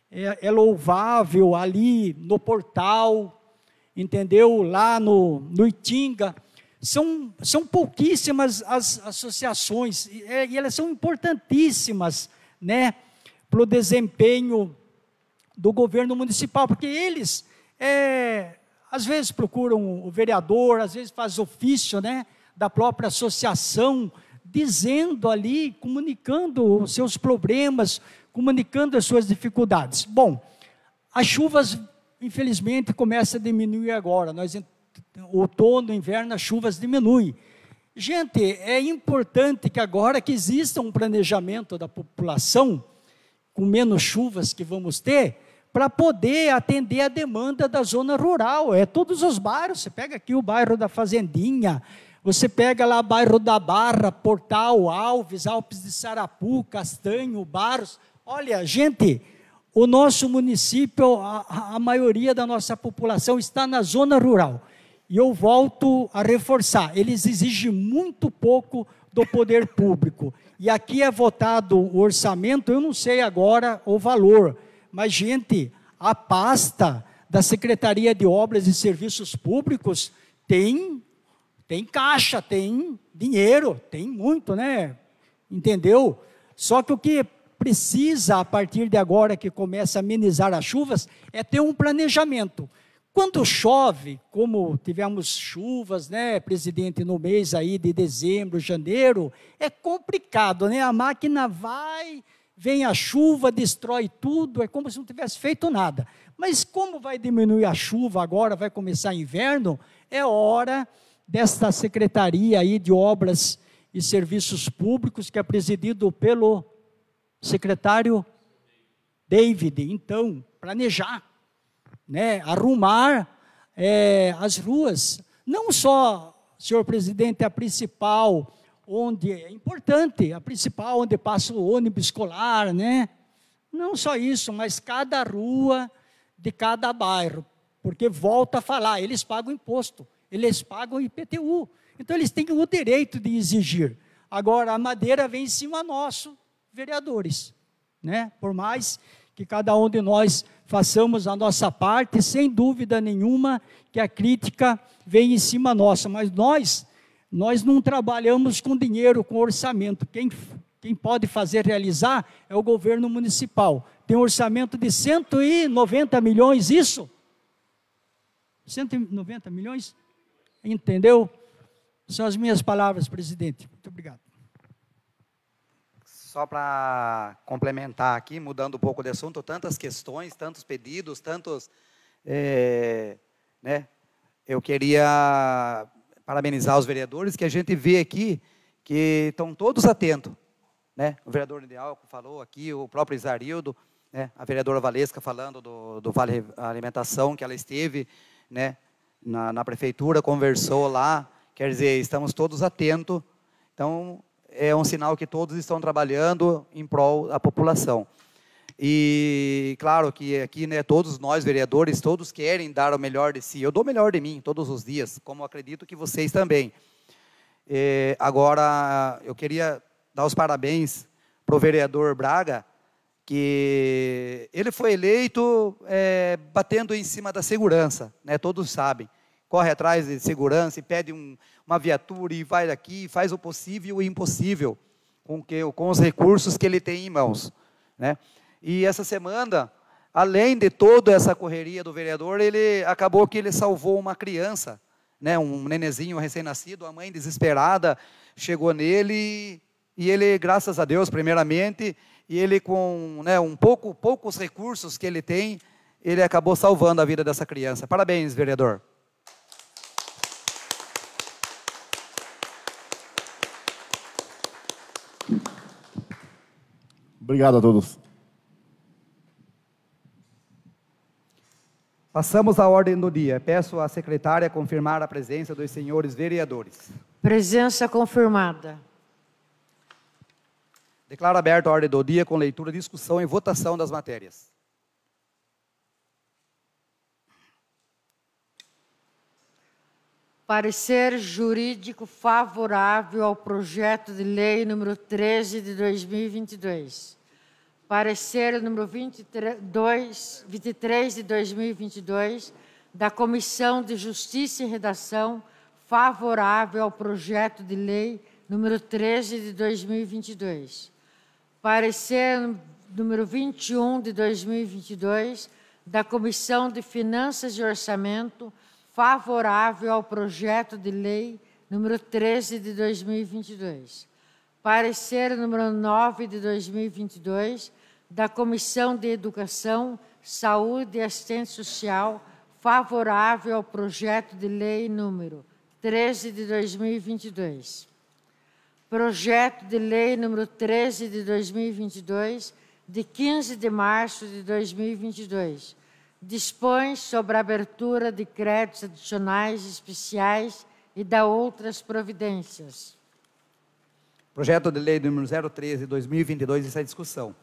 Speaker 3: é, é louvável, ali no Portal, entendeu? Lá no, no Itinga. São, são pouquíssimas as associações, e é, elas são importantíssimas, né? Para o desempenho do governo municipal, porque eles, é, às vezes procuram o vereador, às vezes faz ofício, né? Da própria associação, dizendo ali, comunicando os seus problemas, comunicando as suas dificuldades. Bom, as chuvas, infelizmente, começam a diminuir agora. Nós, outono, inverno, as chuvas diminuem. Gente, é importante que agora que exista um planejamento da população, com menos chuvas que vamos ter, para poder atender a demanda da zona rural. É todos os bairros, você pega aqui o bairro da Fazendinha, você pega lá bairro da Barra, Portal, Alves, Alpes de Sarapu, Castanho, Barros. Olha, gente, o nosso município, a, a maioria da nossa população está na zona rural. E eu volto a reforçar, eles exigem muito pouco do poder público. E aqui é votado o orçamento, eu não sei agora o valor, mas, gente, a pasta da Secretaria de Obras e Serviços Públicos tem tem caixa, tem dinheiro, tem muito, né? Entendeu? Só que o que precisa, a partir de agora que começa a amenizar as chuvas, é ter um planejamento. Quando chove, como tivemos chuvas, né, presidente, no mês aí de dezembro, janeiro, é complicado, né? A máquina vai, vem a chuva, destrói tudo, é como se não tivesse feito nada. Mas como vai diminuir a chuva agora, vai começar inverno, é hora desta Secretaria aí de Obras e Serviços Públicos, que é presidido pelo secretário David. Então, planejar, né, arrumar é, as ruas, não só, senhor presidente, a principal, onde é importante, a principal onde passa o ônibus escolar, né? Não só isso, mas cada rua de cada bairro, porque volta a falar, eles pagam imposto. Eles pagam IPTU. Então eles têm o direito de exigir. Agora, a madeira vem em cima nosso, vereadores. Né? Por mais que cada um de nós façamos a nossa parte, sem dúvida nenhuma que a crítica vem em cima nossa, mas nós nós não trabalhamos com dinheiro, com orçamento. Quem, quem pode fazer realizar é o governo municipal. Tem um orçamento de 190 milhões, isso? 190 milhões? Entendeu? São as minhas palavras, presidente. Muito obrigado.
Speaker 1: Só para complementar aqui, mudando um pouco de assunto, tantas questões, tantos pedidos, tantos. É, né, eu queria parabenizar os vereadores que a gente vê aqui que estão todos atentos. Né? O vereador Ideal falou aqui, o próprio Isarildo, né? a vereadora Valesca falando do, do Vale Alimentação, que ela esteve, né? na, na prefeitura, conversou lá, quer dizer, estamos todos atentos. Então, é um sinal que todos estão trabalhando em prol da população. E claro que aqui, né, todos nós vereadores, todos querem dar o melhor de si. Eu dou o melhor de mim todos os dias, como acredito que vocês também. É, agora, eu queria dar os parabéns para o vereador Braga, que ele foi eleito é, batendo em cima da segurança, né? todos sabem. Corre atrás de segurança e pede um, uma viatura e vai daqui, e faz o possível e o impossível com, que, com os recursos que ele tem em mãos. Né? E essa semana, além de toda essa correria do vereador, ele acabou que ele salvou uma criança, né? um nenezinho recém-nascido, a mãe desesperada chegou nele e ele, graças a Deus, primeiramente, e ele com né, um pouco, poucos recursos que ele tem, ele acabou salvando a vida dessa criança. Parabéns, vereador.
Speaker 4: Obrigado a todos.
Speaker 1: Passamos à ordem do dia. Peço à secretária confirmar a presença dos senhores vereadores.
Speaker 2: Presença confirmada.
Speaker 1: Declaro aberta a ordem do dia com leitura, discussão e votação
Speaker 2: das matérias. Parecer jurídico favorável ao projeto de lei número 13 de 2022. Parecer número 23, 23 de 2022 da Comissão de Justiça e Redação favorável ao projeto de lei número 13 de 2022 parecer número 21 de 2022 da Comissão de Finanças e Orçamento favorável ao projeto de lei número 13 de 2022. Parecer número 9 de 2022 da Comissão de Educação, Saúde e Assistência Social favorável ao projeto de lei número 13 de 2022 projeto de lei número 13 de 2022, de 15 de março de 2022, dispõe sobre a abertura de créditos adicionais especiais e dá outras providências.
Speaker 1: Projeto de lei número 013 de 2022 está em discussão.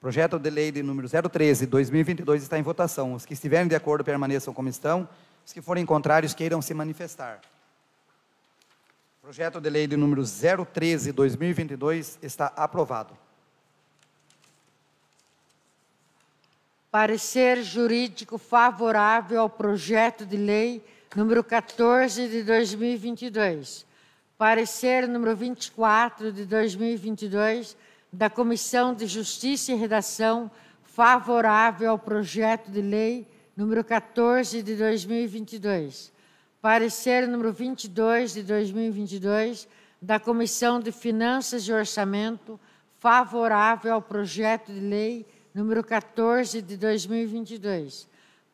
Speaker 1: Projeto de lei de número 013 de 2022 está em votação. Os que estiverem de acordo permaneçam como estão. Os que forem contrários queiram se manifestar. Projeto de lei de número 013-2022 está aprovado.
Speaker 2: Parecer jurídico favorável ao projeto de lei número 14 de 2022. Parecer número 24 de 2022 da Comissão de Justiça e Redação favorável ao projeto de lei número 14 de 2022 parecer número 22 de 2022 da Comissão de Finanças e Orçamento favorável ao projeto de lei número 14 de 2022.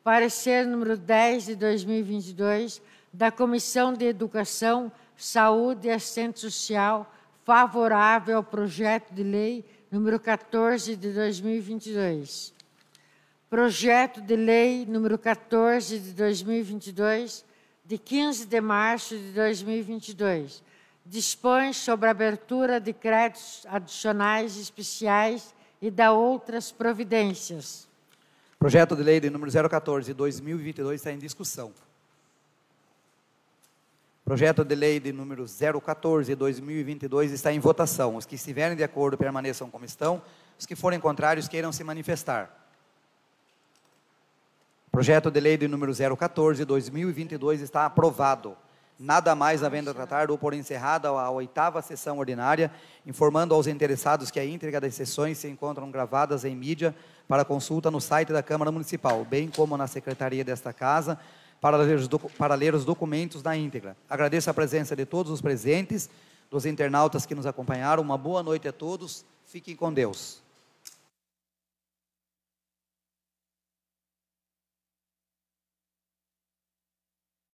Speaker 2: Parecer número 10 de 2022 da Comissão de Educação, Saúde e Assistência Social favorável ao projeto de lei número 14 de 2022. Projeto de lei número 14 de 2022 de 15 de março de 2022 dispõe sobre a abertura de créditos adicionais especiais e da outras providências.
Speaker 1: Projeto de lei de número 014 2022 está em discussão. Projeto de lei de número 014 2022 está em votação. Os que estiverem de acordo permaneçam como estão, os que forem contrários queiram se manifestar. Projeto de lei de número 014, 2022 está aprovado. Nada mais havendo a tratar, dou por encerrada a oitava sessão ordinária, informando aos interessados que a íntegra das sessões se encontram gravadas em mídia para consulta no site da Câmara Municipal, bem como na Secretaria desta Casa, para ler para ler os documentos na íntegra. Agradeço a presença de todos os presentes, dos internautas que nos acompanharam. Uma boa noite a todos. Fiquem com Deus.